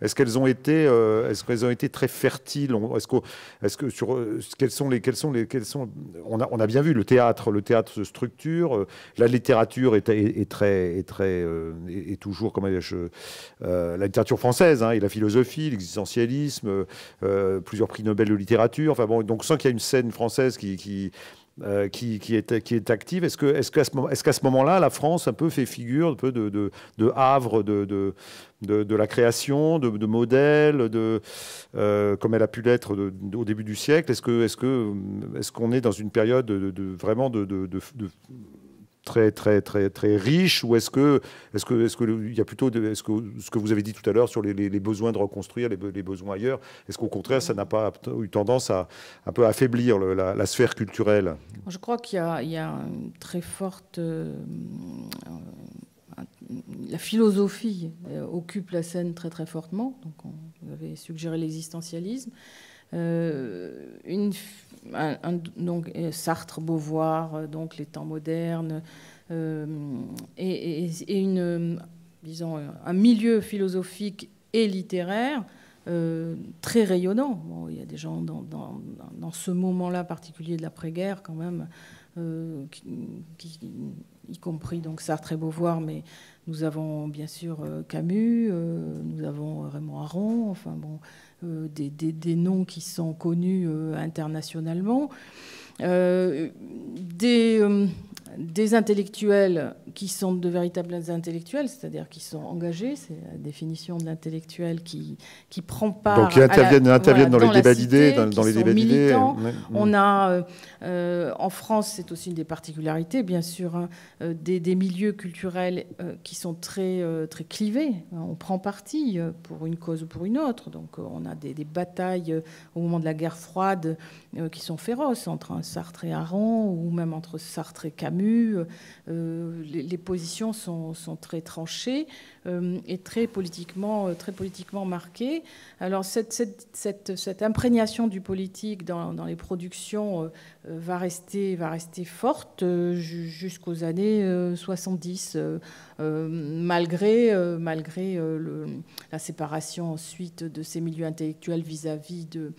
est-ce qu'elles ont, été, est -ce ont été très fertiles Est-ce est-ce que sur euh, quels sont les quels sont les quels sont on a bien vu le théâtre, le théâtre se structure, euh, la littérature est, très est très euh, est, toujours comment je la littérature française hein, et la philosophie, l'existentialisme, plusieurs prix Nobel de littérature. Enfin bon, donc sans qu'il y ait une scène française qui, qui euh, qui, est, qui est active. Est-ce qu'à ce, est -ce, ce moment-là, la France un peu fait figure un peu de, havre de, de, la création, de, modèle, de, euh, comme elle a pu l'être au début du siècle Est-ce qu'on est, est, est dans une période de, vraiment de très très très très riche ou est-ce que est-ce que est-ce que il y a plutôt ce que vous avez dit tout à l'heure sur les, besoins de reconstruire les, besoins ailleurs est-ce qu'au contraire ça n'a pas eu tendance à un peu affaiblir la, sphère culturelle je crois qu'il y, a, une très forte euh, la philosophie euh, occupe la scène très très fortement donc on, vous avez suggéré l'existentialisme euh, un, euh, Sartre, Beauvoir, euh, donc les temps modernes, et, disons, un milieu philosophique et littéraire très rayonnant. il y a des gens dans, ce moment-là particulier de l'après-guerre, quand même, y compris donc Sartre et Beauvoir, mais nous avons bien sûr euh, Camus, euh, nous avons euh, Raymond Aron, enfin bon, des, noms qui sont connus internationalement. des des intellectuels qui sont de véritables intellectuels, c'est-à-dire qui sont engagés, c'est la définition de l'intellectuel qui, qui prend part. Donc qui interviennent, la, dans, dans, les débats d'idées, dans, les débats d'idées. On a euh, euh, en France, c'est aussi une des particularités, bien sûr, hein, euh, des, milieux culturels qui sont très, très clivés. On prend parti pour une cause ou pour une autre. Donc on a des, batailles au moment de la guerre froide qui sont féroces entre Sartre et Aron ou même entre Sartre et Camus euh, les, positions sont, très tranchées euh, et très politiquement, euh, très politiquement marquées. Alors cette, cette, cette, cette imprégnation du politique dans, les productions va, rester, va rester forte jusqu'aux années 70, malgré, malgré le, la séparation ensuite de ces milieux intellectuels vis à -vis de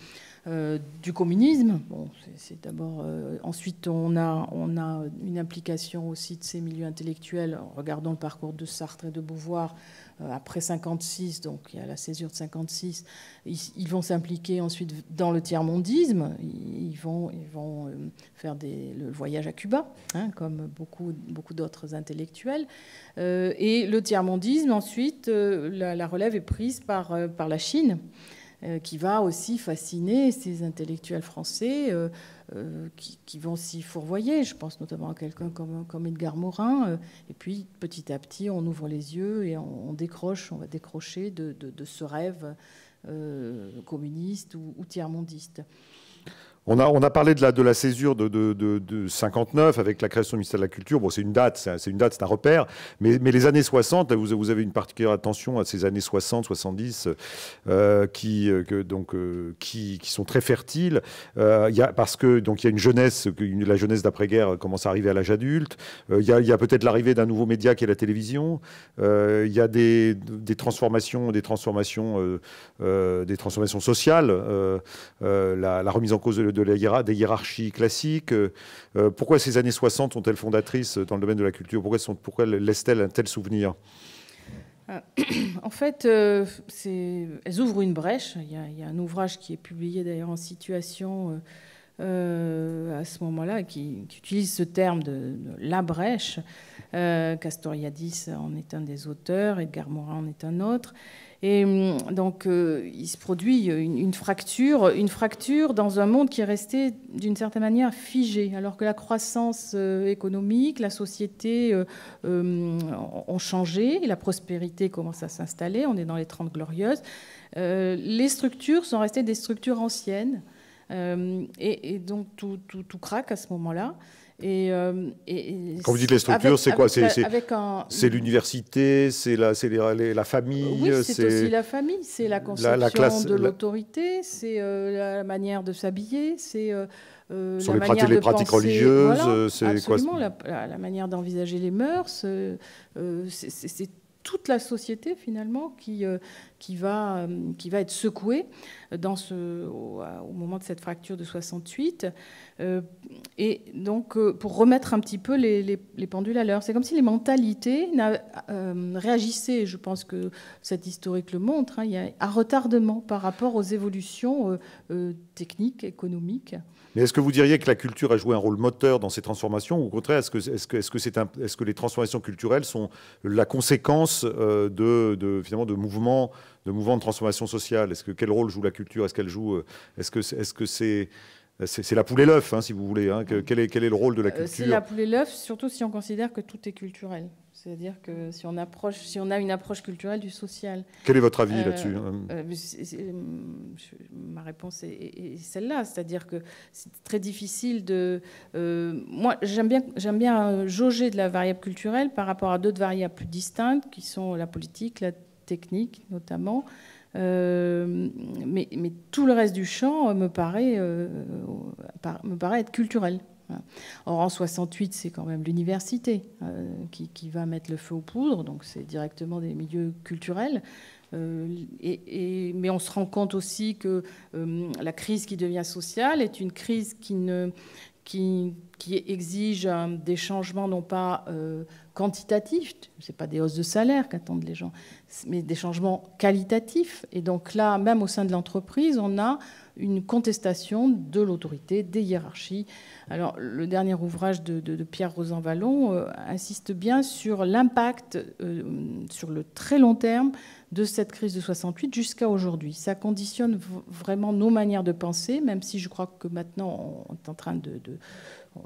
euh, du communisme. Bon, c'est d'abord. Euh, ensuite, on a, on a une implication aussi de ces milieux intellectuels. Regardons le parcours de Sartre et de Beauvoir euh, après 56, donc il y a la césure de 56, ils, vont s'impliquer ensuite dans le tiers-mondisme, ils vont, ils vont faire des, le voyage à Cuba, hein, comme beaucoup, beaucoup d'autres intellectuels. et le tiers-mondisme, ensuite, la, la, relève est prise par, par la Chine. Euh, qui va aussi fasciner ces intellectuels français euh, euh, qui, vont s'y fourvoyer. Je pense notamment à quelqu'un comme, Edgar Morin. et puis, petit à petit, on ouvre les yeux et on, décroche, on va décrocher de, ce rêve communiste ou, ou tiers-mondiste. On a, parlé de la, césure de, de, 59 avec la création du ministère de la Culture. Bon, c'est une date, c'est une date, c'est un repère. Mais, les années 60, vous, avez une particulière attention à ces années 60, 70, euh, euh, euh, qui, sont très fertiles. y parce que donc il y a une jeunesse, la jeunesse d'après-guerre commence à arriver à l'âge adulte. Il y a, peut-être l'arrivée d'un nouveau média qui est la télévision. Il y a des, transformations, des transformations, des transformations sociales. La, la, remise en cause de de la, des hiérarchies classiques euh, euh, Pourquoi ces années 60 sont-elles fondatrices dans le domaine de la culture Pourquoi, pourquoi laissent-elles un tel souvenir euh, (clears throat) en fait, elles ouvrent une brèche. Il y, a, un ouvrage qui est publié d'ailleurs en situation à ce moment-là, qui, utilise ce terme de, la brèche. Castoriadis en est un des auteurs, Edgar Morin en est un autre. Et hum, donc, euh, il se produit euh, une, fracture, une fracture dans un monde qui est resté d'une certaine manière figé, alors que la croissance euh, économique, la société ont changé, et la prospérité commence à s'installer, on est dans les 30 glorieuses. les structures sont restées des structures anciennes, et, donc tout craque à ce moment-là. Euh, et, Quand vous dites les structures, c'est quoi C'est l'université, c'est la, la, famille Oui, c'est aussi la famille, c'est la construction de l'autorité, c'est euh, la manière de s'habiller, c'est... la euh, la les, pratiques, religieuses, c'est quoi la, la manière d'envisager les mœurs, c'est toute la société finalement qui, qui va, euh, qui va être secoué dans ce, au, moment de cette fracture de 68. Euh, et donc, euh, pour remettre un petit peu les, les, pendules à l'heure, c'est comme si les mentalités réagissaient, je pense que cette historique le montre, hein, il y a un retardement par rapport aux évolutions techniques, économiques. Mais est-ce que vous diriez que la culture a joué un rôle moteur dans ces transformations ou au contraire, est-ce que, est-ce que, est-ce que, c'est un, est-ce que les transformations culturelles sont la conséquence de, de, finalement, de mouvements de mouvement de transformation sociale Est-ce que quel rôle joue la culture Est-ce qu'elle joue euh, Est-ce que ce que c'est c'est la poule et l'œuf, hein, si vous voulez. Hein. Quel, est, quel est le rôle de la euh, culture C'est la poule et l'œuf, surtout si on considère que tout est culturel. C'est-à-dire que si on, approche, si on a une approche culturelle du social. Quel est votre avis euh, là-dessus hein Ma réponse est, celle-là. C'est-à-dire que c'est très difficile de. moi, j'aime bien, j'aime bien jauger de la variable culturelle par rapport à d'autres variables plus distinctes qui sont la politique, la technique notamment. Euh, mais, tout le reste du champ me paraît, euh, me paraît être culturel. Or, en 68, c'est quand même l'université euh, qui, qui, va mettre le feu aux poudres, donc c'est directement des milieux culturels. Et, et, mais on se rend compte aussi que la crise qui devient sociale est une crise qui, ne, qui, qui exige des changements non pas quantitatifs, ce pas des hausses de salaire qu'attendent les gens, mais des changements qualitatifs. Et donc là, même au sein de l'entreprise, on a une contestation de l'autorité, des hiérarchies. Alors le dernier ouvrage de, Pierre Rosanvallon Vallon euh, insiste bien sur l'impact euh, sur le très long terme de cette crise de 68 jusqu'à aujourd'hui. Ça conditionne vraiment nos manières de penser, même si je crois que maintenant on est en train de,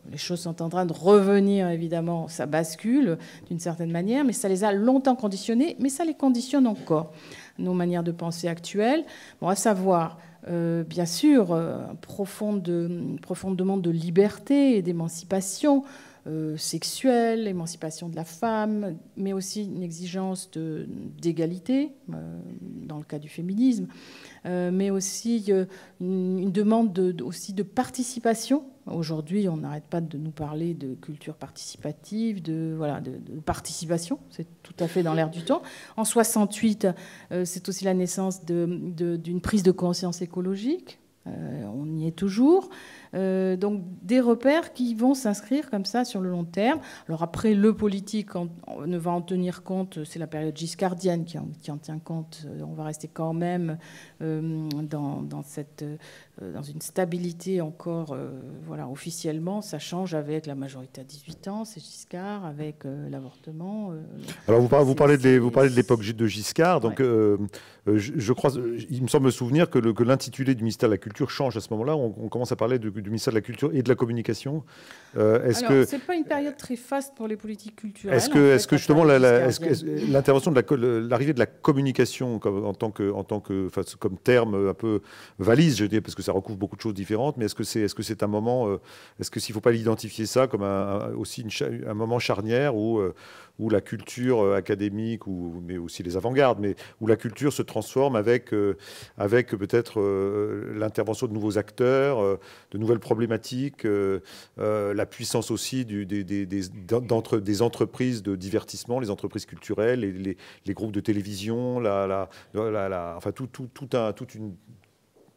les choses sont en train de revenir, évidemment, ça bascule d'une certaine manière, mais ça les a longtemps conditionnées, mais ça les conditionne encore, nos manières de penser actuelles. Bon, à savoir, euh, bien sûr, euh, une profonde demande de liberté et d'émancipation, euh, sexuelle, émancipation de la femme, mais aussi une exigence d'égalité euh, dans le cas du féminisme, euh, mais aussi une, demande de, aussi de participation Aujourd'hui, on n'arrête pas de nous parler de culture participative, de, voilà, de, participation. C'est tout à fait dans l'air du temps. En 68, c'est aussi la naissance d'une prise de conscience écologique. on y est toujours. Euh, donc des repères qui vont s'inscrire comme ça sur le long terme. Alors après, le politique on, ne va en tenir compte, c'est la période giscardienne qui en, tient compte. Euh, on va rester quand même euh, dans, dans, cette, dans une stabilité encore, voilà, officiellement, ça change avec la majorité à 18 ans, c'est Giscard, avec l'avortement. Alors vous parlez, vous parlez de l'époque de Giscard, donc je, crois, il me semble me souvenir que l'intitulé du ministère de la Culture change à ce moment-là, on commence à parler de du ministère de la Culture et de la Communication. Euh, est-ce que c'est pas une période très faste pour les politiques culturelles Est-ce que, est -ce que justement l'intervention de l'arrivée de la communication comme, en tant que, en tant que, comme terme un peu valise, je dis, parce que ça recouvre beaucoup de choses différentes, mais est-ce que c'est, ce que c'est un moment, euh, est-ce que s'il faut pas l'identifier ça comme un, aussi un moment charnière où euh, où la culture euh, académique, ou, mais aussi les avant-gardes, mais où la culture se transforme avec, euh, avec peut-être euh, l'intervention de nouveaux acteurs, de nouvelles problématiques, la puissance aussi du, des, des, entreprises de divertissement, les entreprises culturelles, les, les, groupes de télévision, la, la, enfin tout, tout, tout un, toute une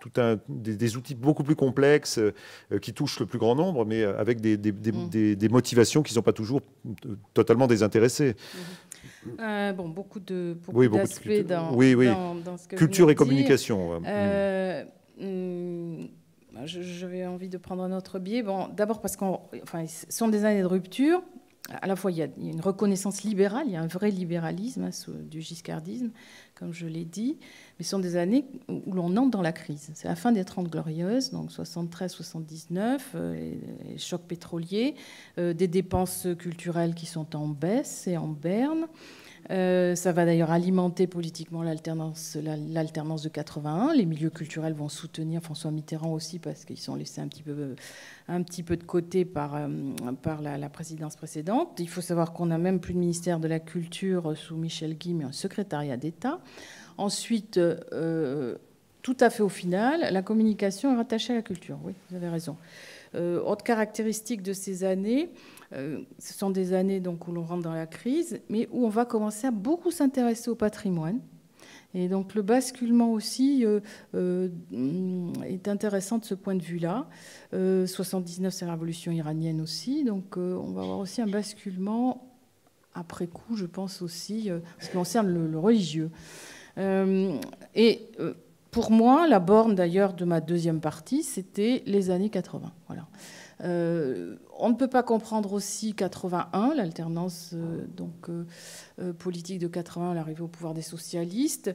tout un, des, outils beaucoup plus complexes euh, qui touchent le plus grand nombre, mais euh, avec mm. des, motivations qui ne sont pas toujours euh, totalement désintéressées. Mm-hmm. bon, beaucoup de pour oui, d'aspects dans, oui, dans, culture et communication. Euh, mm, mm, J'avais envie de prendre un autre biais. Bon, d'abord parce qu'on, ce sont des années de rupture, à la fois, il y a une reconnaissance libérale, il y a un vrai libéralisme hein, du giscardisme, comme je l'ai dit, mais ce sont des années où l'on entre dans la crise. C'est la fin des Trente Glorieuses, donc 73-79, euh, choc pétrolier, chocs euh, pétroliers, des dépenses culturelles qui sont en baisse et en berne. Euh, ça va d'ailleurs alimenter politiquement l'alternance, de 81. Les milieux culturels vont soutenir François Mitterrand aussi parce qu'ils sont laissés un petit peu, un petit peu de côté par, euh, la, présidence précédente. Il faut savoir qu'on n'a même plus de ministère de la Culture sous Michel Guy, mais un secrétariat d'État. Ensuite, euh, tout à fait au final, la communication est rattachée à la culture. Oui, vous avez raison. autre caractéristique de ces années, euh, ce sont des années donc, où l'on rentre dans la crise, mais où on va commencer à beaucoup s'intéresser au patrimoine. Et donc le basculement aussi euh, euh, est intéressant de ce point de vue-là. 79, c'est la révolution iranienne aussi, donc on va avoir aussi un basculement après coup, je pense aussi, en ce qui concerne le, le religieux. et pour moi, la borne d'ailleurs de ma deuxième partie, c'était les années 80. Voilà. Euh, on ne peut pas comprendre aussi 81, l'alternance euh, donc euh, politique de 81, l'arrivée au pouvoir des socialistes,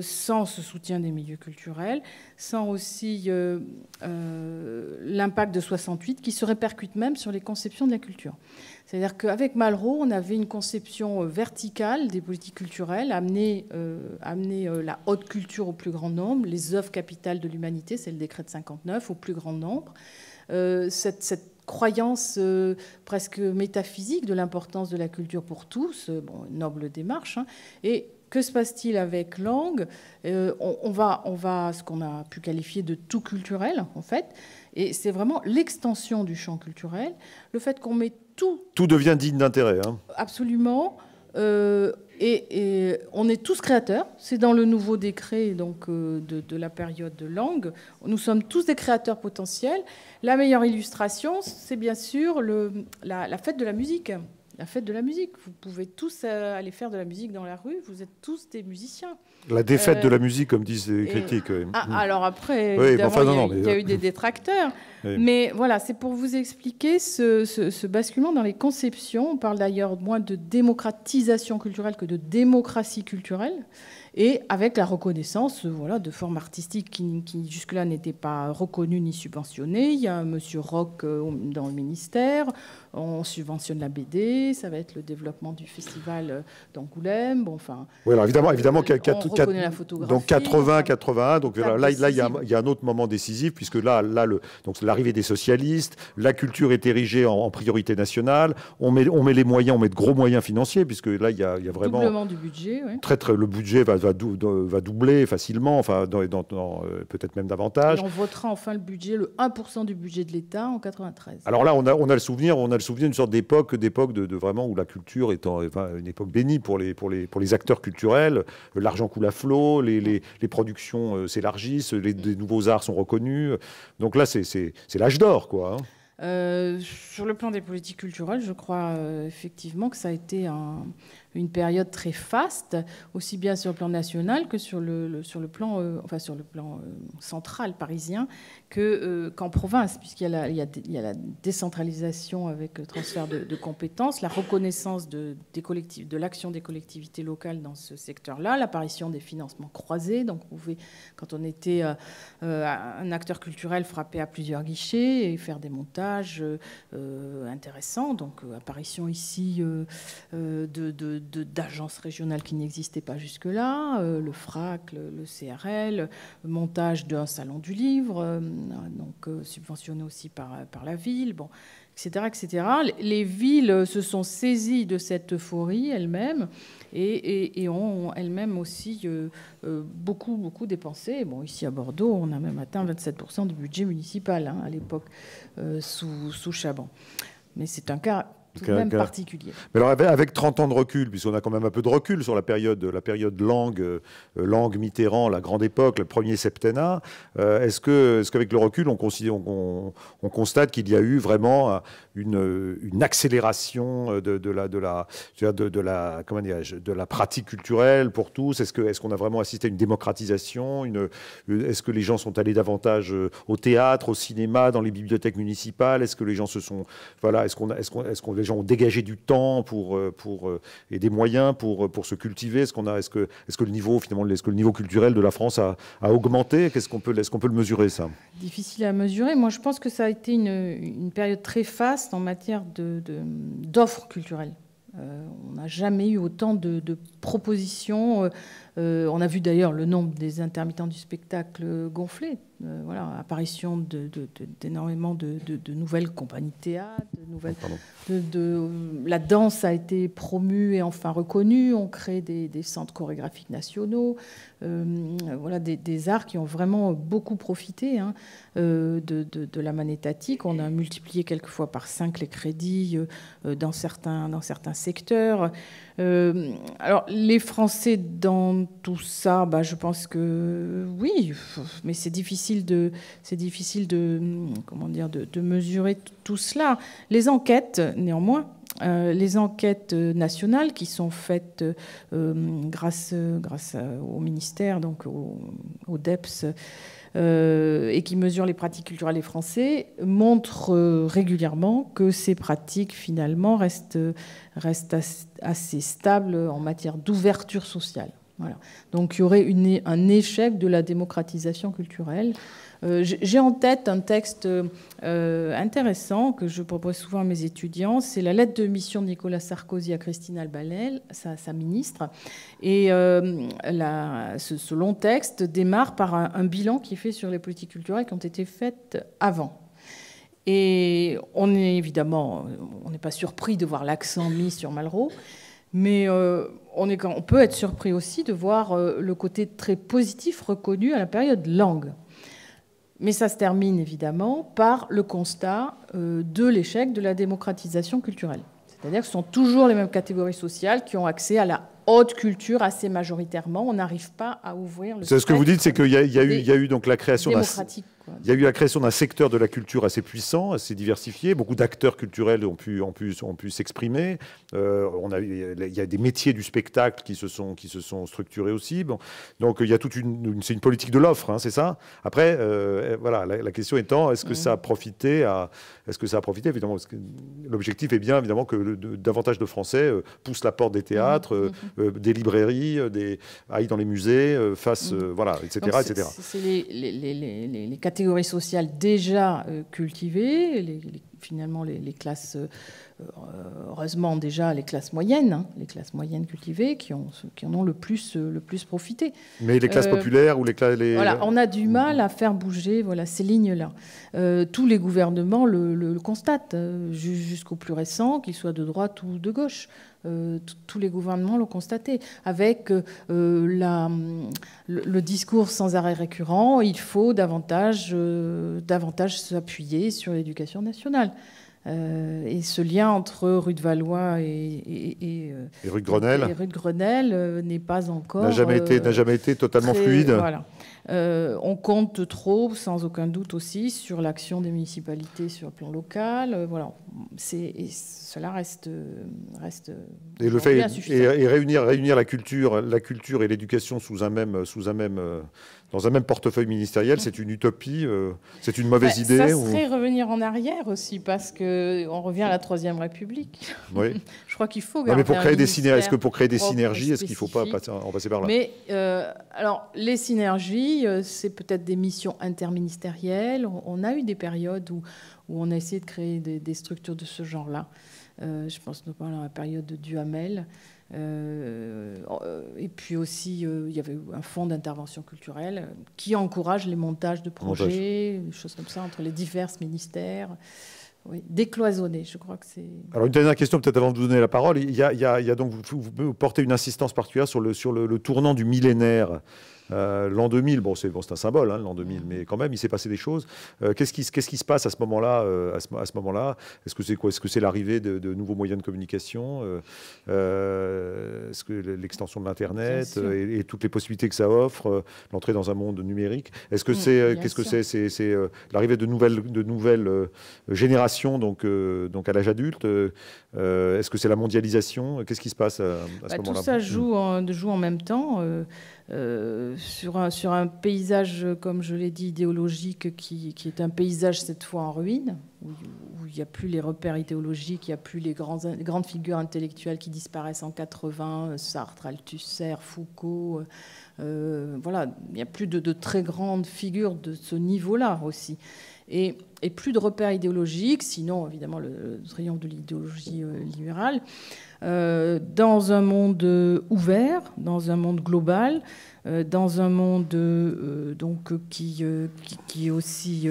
sans ce soutien des milieux culturels, sans aussi l'impact de 68 qui se répercute même sur les conceptions de la culture. C'est-à-dire qu'avec Malraux, on avait une conception verticale des politiques culturelles, amener, amener la haute culture au plus grand nombre, les œuvres capitales de l'humanité, c'est le décret de 59, au plus grand nombre. Euh, cette, croyance euh, presque métaphysique de l'importance de la culture pour tous, euh, noble démarche. Hein. et que se passe-t-il avec langue on, va, on va ce qu'on a pu qualifier de tout culturel, en fait. Et c'est vraiment l'extension du champ culturel, le fait qu'on met tout. Tout devient digne d'intérêt. Hein. Absolument. Et, on est tous créateurs. C'est dans le nouveau décret donc, euh, de, la période de langue. Nous sommes tous des créateurs potentiels. La meilleure illustration, c'est bien sûr la, fête de la musique la fête de la musique. Vous pouvez tous euh, aller faire de la musique dans la rue, vous êtes tous des musiciens. La défaite de la euh, musique, comme disent les critiques. Ah, mm. Alors après, il y a, euh, eu des détracteurs. (laughs) Mais voilà, c'est pour vous expliquer ce, basculement dans les conceptions. On parle d'ailleurs moins de démocratisation culturelle que de démocratie culturelle. Et avec la reconnaissance voilà, de formes artistiques qui, jusque-là n'étaient pas reconnues ni subventionnées. Il y a un monsieur Rock dans le ministère on subventionne la BD, ça va être le développement du festival euh, d'Angoulême. Bon, enfin, oui, alors évidemment, évidemment, euh, on la photographie, donc 80, 81, donc là, là, il, y a, un autre moment décisif puisque là, là, le, donc l'arrivée des socialistes, la culture est érigée en, priorité nationale. On met, on met les moyens, on met de gros moyens financiers puisque là, il y a, vraiment Doublement du budget. Oui. Très, très, le budget va, va, va doubler facilement, enfin, dans, euh, peut-être même davantage. on votera enfin le budget, le 1% du budget de l'État en 93. Alors là, on a, on a le souvenir, on a le souviens d'une sorte d'époque, d'époque de, vraiment où la culture est enfin, une époque bénie pour les, pour les, pour les acteurs culturels. Euh, l'argent coule à flot, les, productions euh, s'élargissent, les, nouveaux arts sont reconnus. Donc là, c'est l'âge d'or, quoi. Hein. Euh, sur le plan des politiques culturelles, je crois euh, effectivement que ça a été une période très faste, aussi bien sur le plan national que sur le, sur le plan, euh, enfin sur le plan central parisien, que qu'en province, puisqu'il y, a la, décentralisation avec le transfert de, compétences, la reconnaissance de, de l'action des collectivités locales dans ce secteur-là, l'apparition des financements croisés. Donc, on pouvait, quand on était un acteur culturel, frapper à plusieurs guichets et faire des montages euh, intéressant, donc euh, apparition ici d'agences euh, de, de, régionales qui n'existaient pas jusque-là, le FRAC, le, CRL, montage d'un salon du livre, donc subventionné aussi par, par la ville. Bon, etc., Les villes se sont saisies de cette euphorie elles-mêmes et, ont elles-mêmes aussi euh, euh, beaucoup, beaucoup dépensé. Bon, ici à Bordeaux, on a même atteint 27% du budget municipal hein, à l'époque euh, sous, sous Chaban. Mais c'est un cas même particulier. Mais alors avec 30 ans de recul, puisqu'on a quand même un peu de recul sur la période, la période Langue, euh, Langue, Mitterrand, la grande époque, le premier septennat, euh, est-ce que, est-ce qu'avec le recul, on, considère, on, constate qu'il y a eu vraiment une, accélération euh, de, la, de la, de, la, de la pratique culturelle pour tous Est-ce que, est-ce qu'on a vraiment assisté à une démocratisation une, Est-ce que les gens sont allés davantage au théâtre, au cinéma, dans les bibliothèques municipales Est-ce que les gens se sont, voilà, est qu'on, est-ce qu'on, est-ce qu'on ont dégagé du temps pour, euh, pour, euh, et des moyens pour, euh, pour se cultiver Est-ce qu'on a, est-ce que, est-ce que le niveau finalement, est-ce que le niveau culturel de la France a, a augmenté Qu'est-ce qu'on peut, est-ce qu'on peut le mesurer ça Difficile à mesurer. Moi, je pense que ça a été une, une période très faste en matière de, d'offres culturelles. on n'a jamais eu autant de, de propositions. Euh, on a vu d'ailleurs le nombre des intermittents du spectacle gonfler. Euh, voilà, apparition d'énormément de, nouvelles compagnies théâtre, de nouvelles. Ah, euh, la danse a été promue et enfin reconnue. On crée des, centres chorégraphiques nationaux. voilà, des, arts qui ont vraiment beaucoup profité hein, de, la manétatique. On a multiplié quelquefois par cinq les crédits dans certains, dans certains secteurs. Euh, alors, les Français dans tout ça, bah, je pense que oui, mais c'est difficile de, c'est difficile de, comment dire, de, mesurer tout cela. Les enquêtes, néanmoins, euh, les enquêtes nationales qui sont faites euh, grâce, grâce au ministère, donc au, au DEPS, euh, et qui mesure les pratiques culturelles des Français montre euh, régulièrement que ces pratiques finalement restent, assez stables en matière d'ouverture sociale. Donc il y aurait un échec de la démocratisation culturelle. Euh, j'ai en tête un texte euh, intéressant que je propose souvent à mes étudiants. C'est la lettre de mission de Nicolas Sarkozy à Christine Albanel, sa, ministre. Et euh, ce, long texte démarre par un, bilan qui est fait sur les politiques culturelles qui ont été faites avant. Et on n'est évidemment, on n'est pas surpris de voir l'accent mis sur Malraux, mais on, peut être surpris aussi de voir le côté très positif reconnu à la période langue. Mais ça se termine évidemment par le constat euh, de l'échec de la démocratisation culturelle. C'est-à-dire que ce sont toujours les mêmes catégories sociales qui ont accès à la haute culture assez majoritairement. On n'arrive pas à ouvrir le. C'est ce que vous dites, c'est qu'il y, a eu donc la création d'un il y a eu la création d'un secteur de la culture assez puissant, assez diversifié. Beaucoup d'acteurs culturels ont pu, ont pu s'exprimer. Euh, on a, il y a des métiers du spectacle qui se sont, qui se sont structurés aussi. Donc il y a toute une, c'est une politique de l'offre, hein, c'est ça. Après, euh, voilà, la, question étant, est-ce que mm. ça a profité est-ce que ça a profité évidemment, l'objectif est bien évidemment que davantage de Français euh, poussent la porte des mm. théâtres, mm. des librairies, des aillent dans les musées, fassent, voilà, etc., C'est les, les, catégories sociales déjà euh, cultivées, les finalement les, classes, euh, euh, heureusement déjà les classes moyennes, hein, les classes moyennes cultivées qui, en ont euh, le plus, profité. Mais les classes populaires ou les classes... on a du mal à faire bouger ces lignes-là. tous les gouvernements le, constatent, jusqu'au plus récent, qu'ils soient de droite ou de gauche. tous les gouvernements l'ont constaté, avec le, discours sans arrêt récurrent, il faut davantage s'appuyer sur l'éducation nationale. Euh, et ce lien entre rue de Valois et, euh, rue de Grenelle, Grenelle euh, n'est pas encore n'a jamais été n'a jamais été totalement fluide. on compte trop, sans aucun doute aussi, sur l'action des municipalités sur le plan local. voilà, c'est cela reste reste et et, réunir réunir la culture la culture et l'éducation sous un même sous un même dans un même portefeuille ministériel, c'est une utopie, euh, c'est une mauvaise idée Ça serait revenir en arrière aussi, parce qu'on revient à la Troisième République. Oui. (laughs) Je crois qu'il faut. mais pour créer des synergies, est-ce que pour créer des synergies, est-ce qu'il ne faut pas en passer par là Mais euh, alors, les synergies, euh, c'est peut-être des missions interministérielles. On a eu des périodes où, où on a essayé de créer des, structures de ce genre-là. je pense notamment à la période de Duhamel. Euh, euh, et puis aussi, euh, il y avait un fonds d'intervention culturelle qui encourage les montages de projets, des choses comme ça, entre les divers ministères. Oui, décloisonner, je crois que c'est. Alors, une dernière question, peut-être avant de vous donner la parole. Il y a, il donc, vous, portez une insistance particulière sur le, sur le tournant du millénaire. Euh, l'an 2000, bon, c'est un symbole, hein, l'an 2000, mais quand même, il s'est passé des choses. Euh, qu'est-ce qui, se passe à ce moment-là euh, à ce, moment-là Est-ce que c'est quoi Est-ce que c'est l'arrivée de, nouveaux moyens de communication Est-ce que l'extension de l'Internet et, toutes les possibilités que ça offre, l'entrée dans un monde numérique Est-ce que mm, c'est qu'est-ce que c'est l'arrivée de nouvelles, de nouvelles générations, donc, donc à l'âge adulte. Est-ce que c'est la mondialisation Qu'est-ce qui se passe à, ce bah, moment-là Tout ça joue en, joue en même temps. Euh, sur, un, sur un paysage, comme je l'ai dit, idéologique, qui, est un paysage cette fois en ruine, où, il n'y a plus les repères idéologiques, il n'y a plus les, grandes figures intellectuelles qui disparaissent en 80, Sartre, Althusser, Foucault. Euh, voilà, il n'y a plus de, de, très grandes figures de ce niveau-là aussi et, plus de repères idéologiques, sinon évidemment le, rayon de l'idéologie euh, libérale, euh, dans un monde euh, ouvert, dans un monde global, dans un monde donc qui, qui, aussi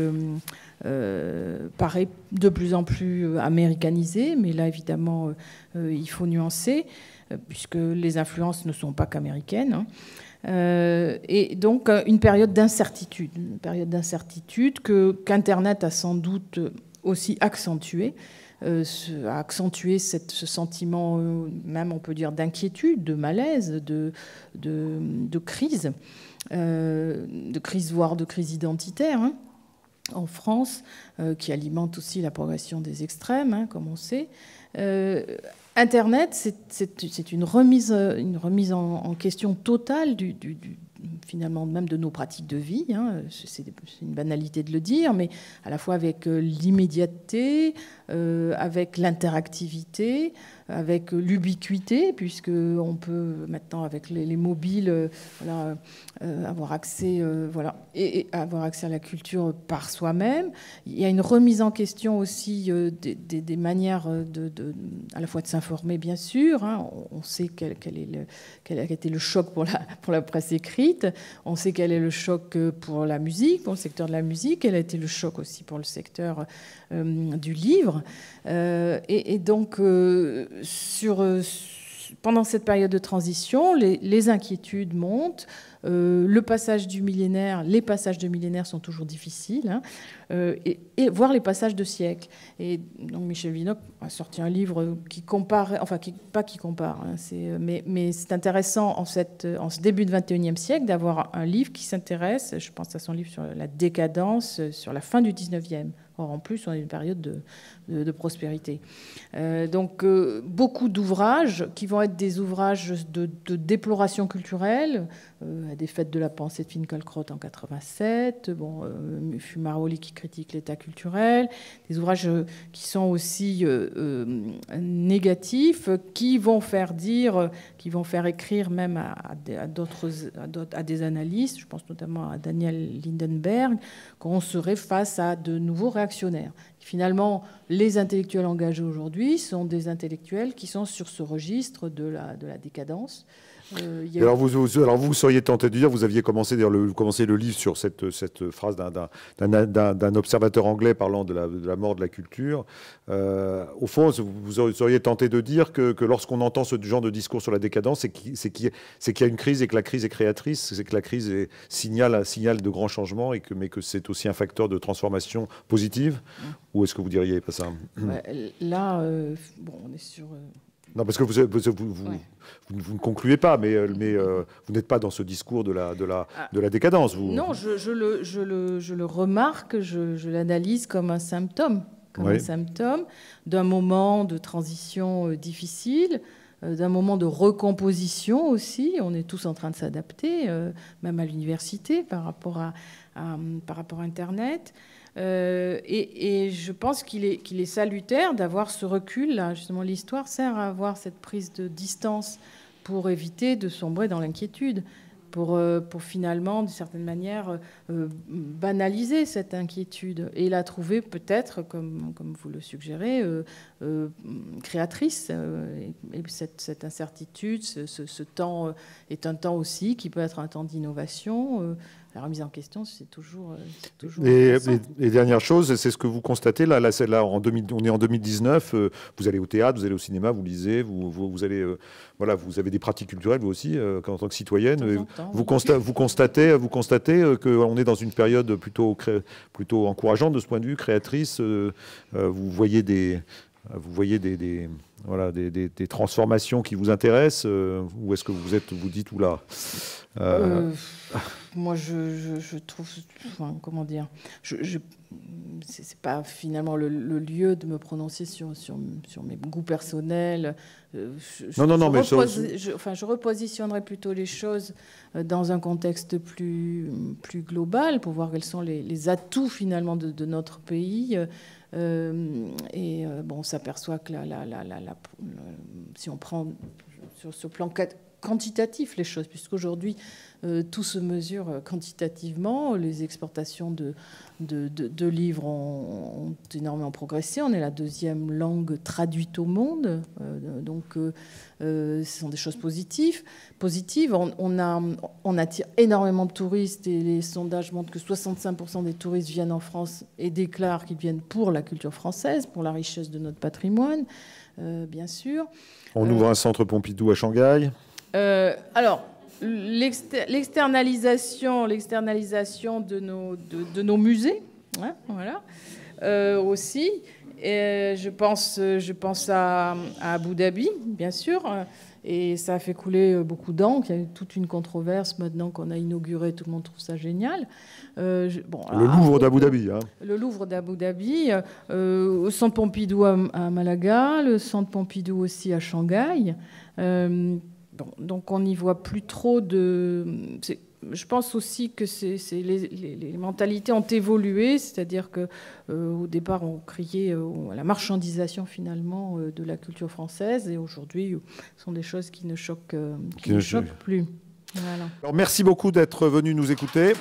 paraît de plus en plus américanisé, mais là évidemment il faut nuancer puisque les influences ne sont pas qu'américaines. Hein. Euh, et donc euh, une période d'incertitude, une période d'incertitude que qu'Internet a sans doute aussi accentuée, euh, a accentué ce sentiment, même on peut dire d'inquiétude, de malaise, de, crise, de crise voire de crise identitaire. Hein en France, euh, qui alimente aussi la progression des extrêmes, hein, comme on sait. Euh, Internet, c'est une remise, euh, une remise en, question totale du, finalement même de nos pratiques de vie. Hein. C'est une banalité de le dire, mais à la fois avec l'immédiateté, euh, avec l'interactivité, avec l'ubiquité, puisque on peut maintenant avec les, mobiles euh, euh, avoir accès voilà et, avoir accès à la culture par soi-même. Il y a une remise en question aussi des, manières de, à la fois de s'informer bien sûr. Hein. on, sait quel, est a été le choc pour la pour la presse écrite. On sait quel est le choc pour la musique, pour le secteur de la musique. Quel a été le choc aussi pour le secteur euh, du livre. Euh, et, donc, euh, sur, pendant cette période de transition, les, inquiétudes montent. le passage du millénaire, les passages de millénaire sont toujours difficiles, hein. et, et, voire les passages de siècle. Et donc Michel Vinocq a sorti un livre qui compare, enfin pas qui compare, hein, mais, c'est intéressant en, en ce début du XXIe siècle d'avoir un livre qui s'intéresse, je pense à son livre sur la décadence, sur la fin du XIXe Or, en plus, on a une période de, prospérité. Euh, donc, euh, beaucoup d'ouvrages qui vont être des ouvrages de, déploration culturelle, euh, à des fêtes de la pensée de Finkielkraut en 87, bon, Fumaroli qui critique l'état culturel, des ouvrages qui sont aussi négatifs, qui vont faire dire, qui vont faire écrire même à, d'autres, à, à des analystes, je pense notamment à Daniel Lindenberg, qu'on serait face à de nouveaux réacteurs Finalement, les intellectuels engagés aujourd'hui sont des intellectuels qui sont sur ce registre de la décadence. Euh, alors, vous, vous, alors vous seriez tenté de dire, vous aviez commencé, le, le livre sur cette, cette phrase d'un observateur anglais parlant de la, mort de la culture. Euh, au fond, vous seriez tenté de dire que, que lorsqu'on entend ce genre de discours sur la décadence, c'est qu'il y a une crise et que la crise est créatrice, c'est que la crise est, signal un signal de grands changements, et que, mais que c'est aussi un facteur de transformation positive. Mmh. Ou est-ce que vous diriez pas ça bah, Là, euh, bon, on est sur... Non, parce que vous, vous, vous, vous, ne concluez pas, mais, euh, euh, vous n'êtes pas dans ce discours de la, de la, ah. de la décadence. Non, je, le, je, le, je, le, remarque, je, l'analyse comme un symptôme, comme un symptôme d'un moment de transition euh, difficile, d'un moment de recomposition aussi. On est tous en train de s'adapter, même à l'université, par rapport par rapport à Internet. Euh, et, je pense qu'il est, est, salutaire d'avoir ce recul. Là. Justement, l'histoire sert à avoir cette prise de distance pour éviter de sombrer dans l'inquiétude, pour, euh, pour, finalement, d'une certaine manière, euh, banaliser cette inquiétude et la trouver peut-être, comme, comme, vous le suggérez, créatrice. et cette, cette incertitude, ce, ce, temps est un temps aussi qui peut être un temps d'innovation la remise en question, c'est toujours. Euh, et, dernière chose, c'est ce que vous constatez là, là en on est en 2019, euh, vous allez au théâtre, vous allez au cinéma, vous lisez, vous, vous, allez, euh, voilà, vous avez des pratiques culturelles, vous aussi, en tant que citoyenne. vous, constatez, vous constatez, vous constatez on est dans une période plutôt, plutôt encourageante de ce point de vue, créatrice. vous voyez des. Vous voyez des, voilà, des, transformations qui vous intéressent Ou est-ce que vous êtes, vous dites, où, là moi, je, trouve, comment dire, je, je c'est pas finalement le, lieu de me prononcer sur, mes goûts personnels. Euh, je, non, non, non, mais je, enfin, je repositionnerai plutôt les choses euh, dans un contexte plus, plus global pour voir quels sont les, atouts finalement de, notre pays. Euh, et bon, on s'aperçoit que si on prend sur ce plan quantitatif les choses, puisqu'aujourd'hui, aujourd'hui tout se mesure euh, quantitativement. Les exportations de, livres ont, énormément progressé. On est la deuxième langue traduite au monde. Euh, donc, euh, ce sont des choses positives. positives. on attire énormément de touristes et les sondages montrent que 65% des touristes viennent en France et déclarent qu'ils viennent pour la culture française, pour la richesse de notre patrimoine, bien sûr. On ouvre un centre Pompidou à Shanghai euh, alors, l'externalisation, l'externalisation de nos, musées, hein, voilà, euh, aussi. Et je pense, je pense à, Abu Dhabi, bien sûr. Euh, et ça a fait couler beaucoup d'encre. Il y a toute une controverse maintenant qu'on a inauguré. Tout le monde trouve ça génial. Hein. le Louvre d'Abu Dhabi. Le Louvre d'Abu Dhabi. le au centre Pompidou à, à, Malaga. Le centre Pompidou aussi à Shanghai donc on n'y voit plus trop de. Je pense aussi que c'est, les, mentalités ont évolué, c'est-à-dire que euh, au départ on criait euh, à la marchandisation finalement euh, de la culture française, et aujourd'hui ce sont des choses qui ne choquent, qui plus. merci beaucoup d'être venu nous écouter.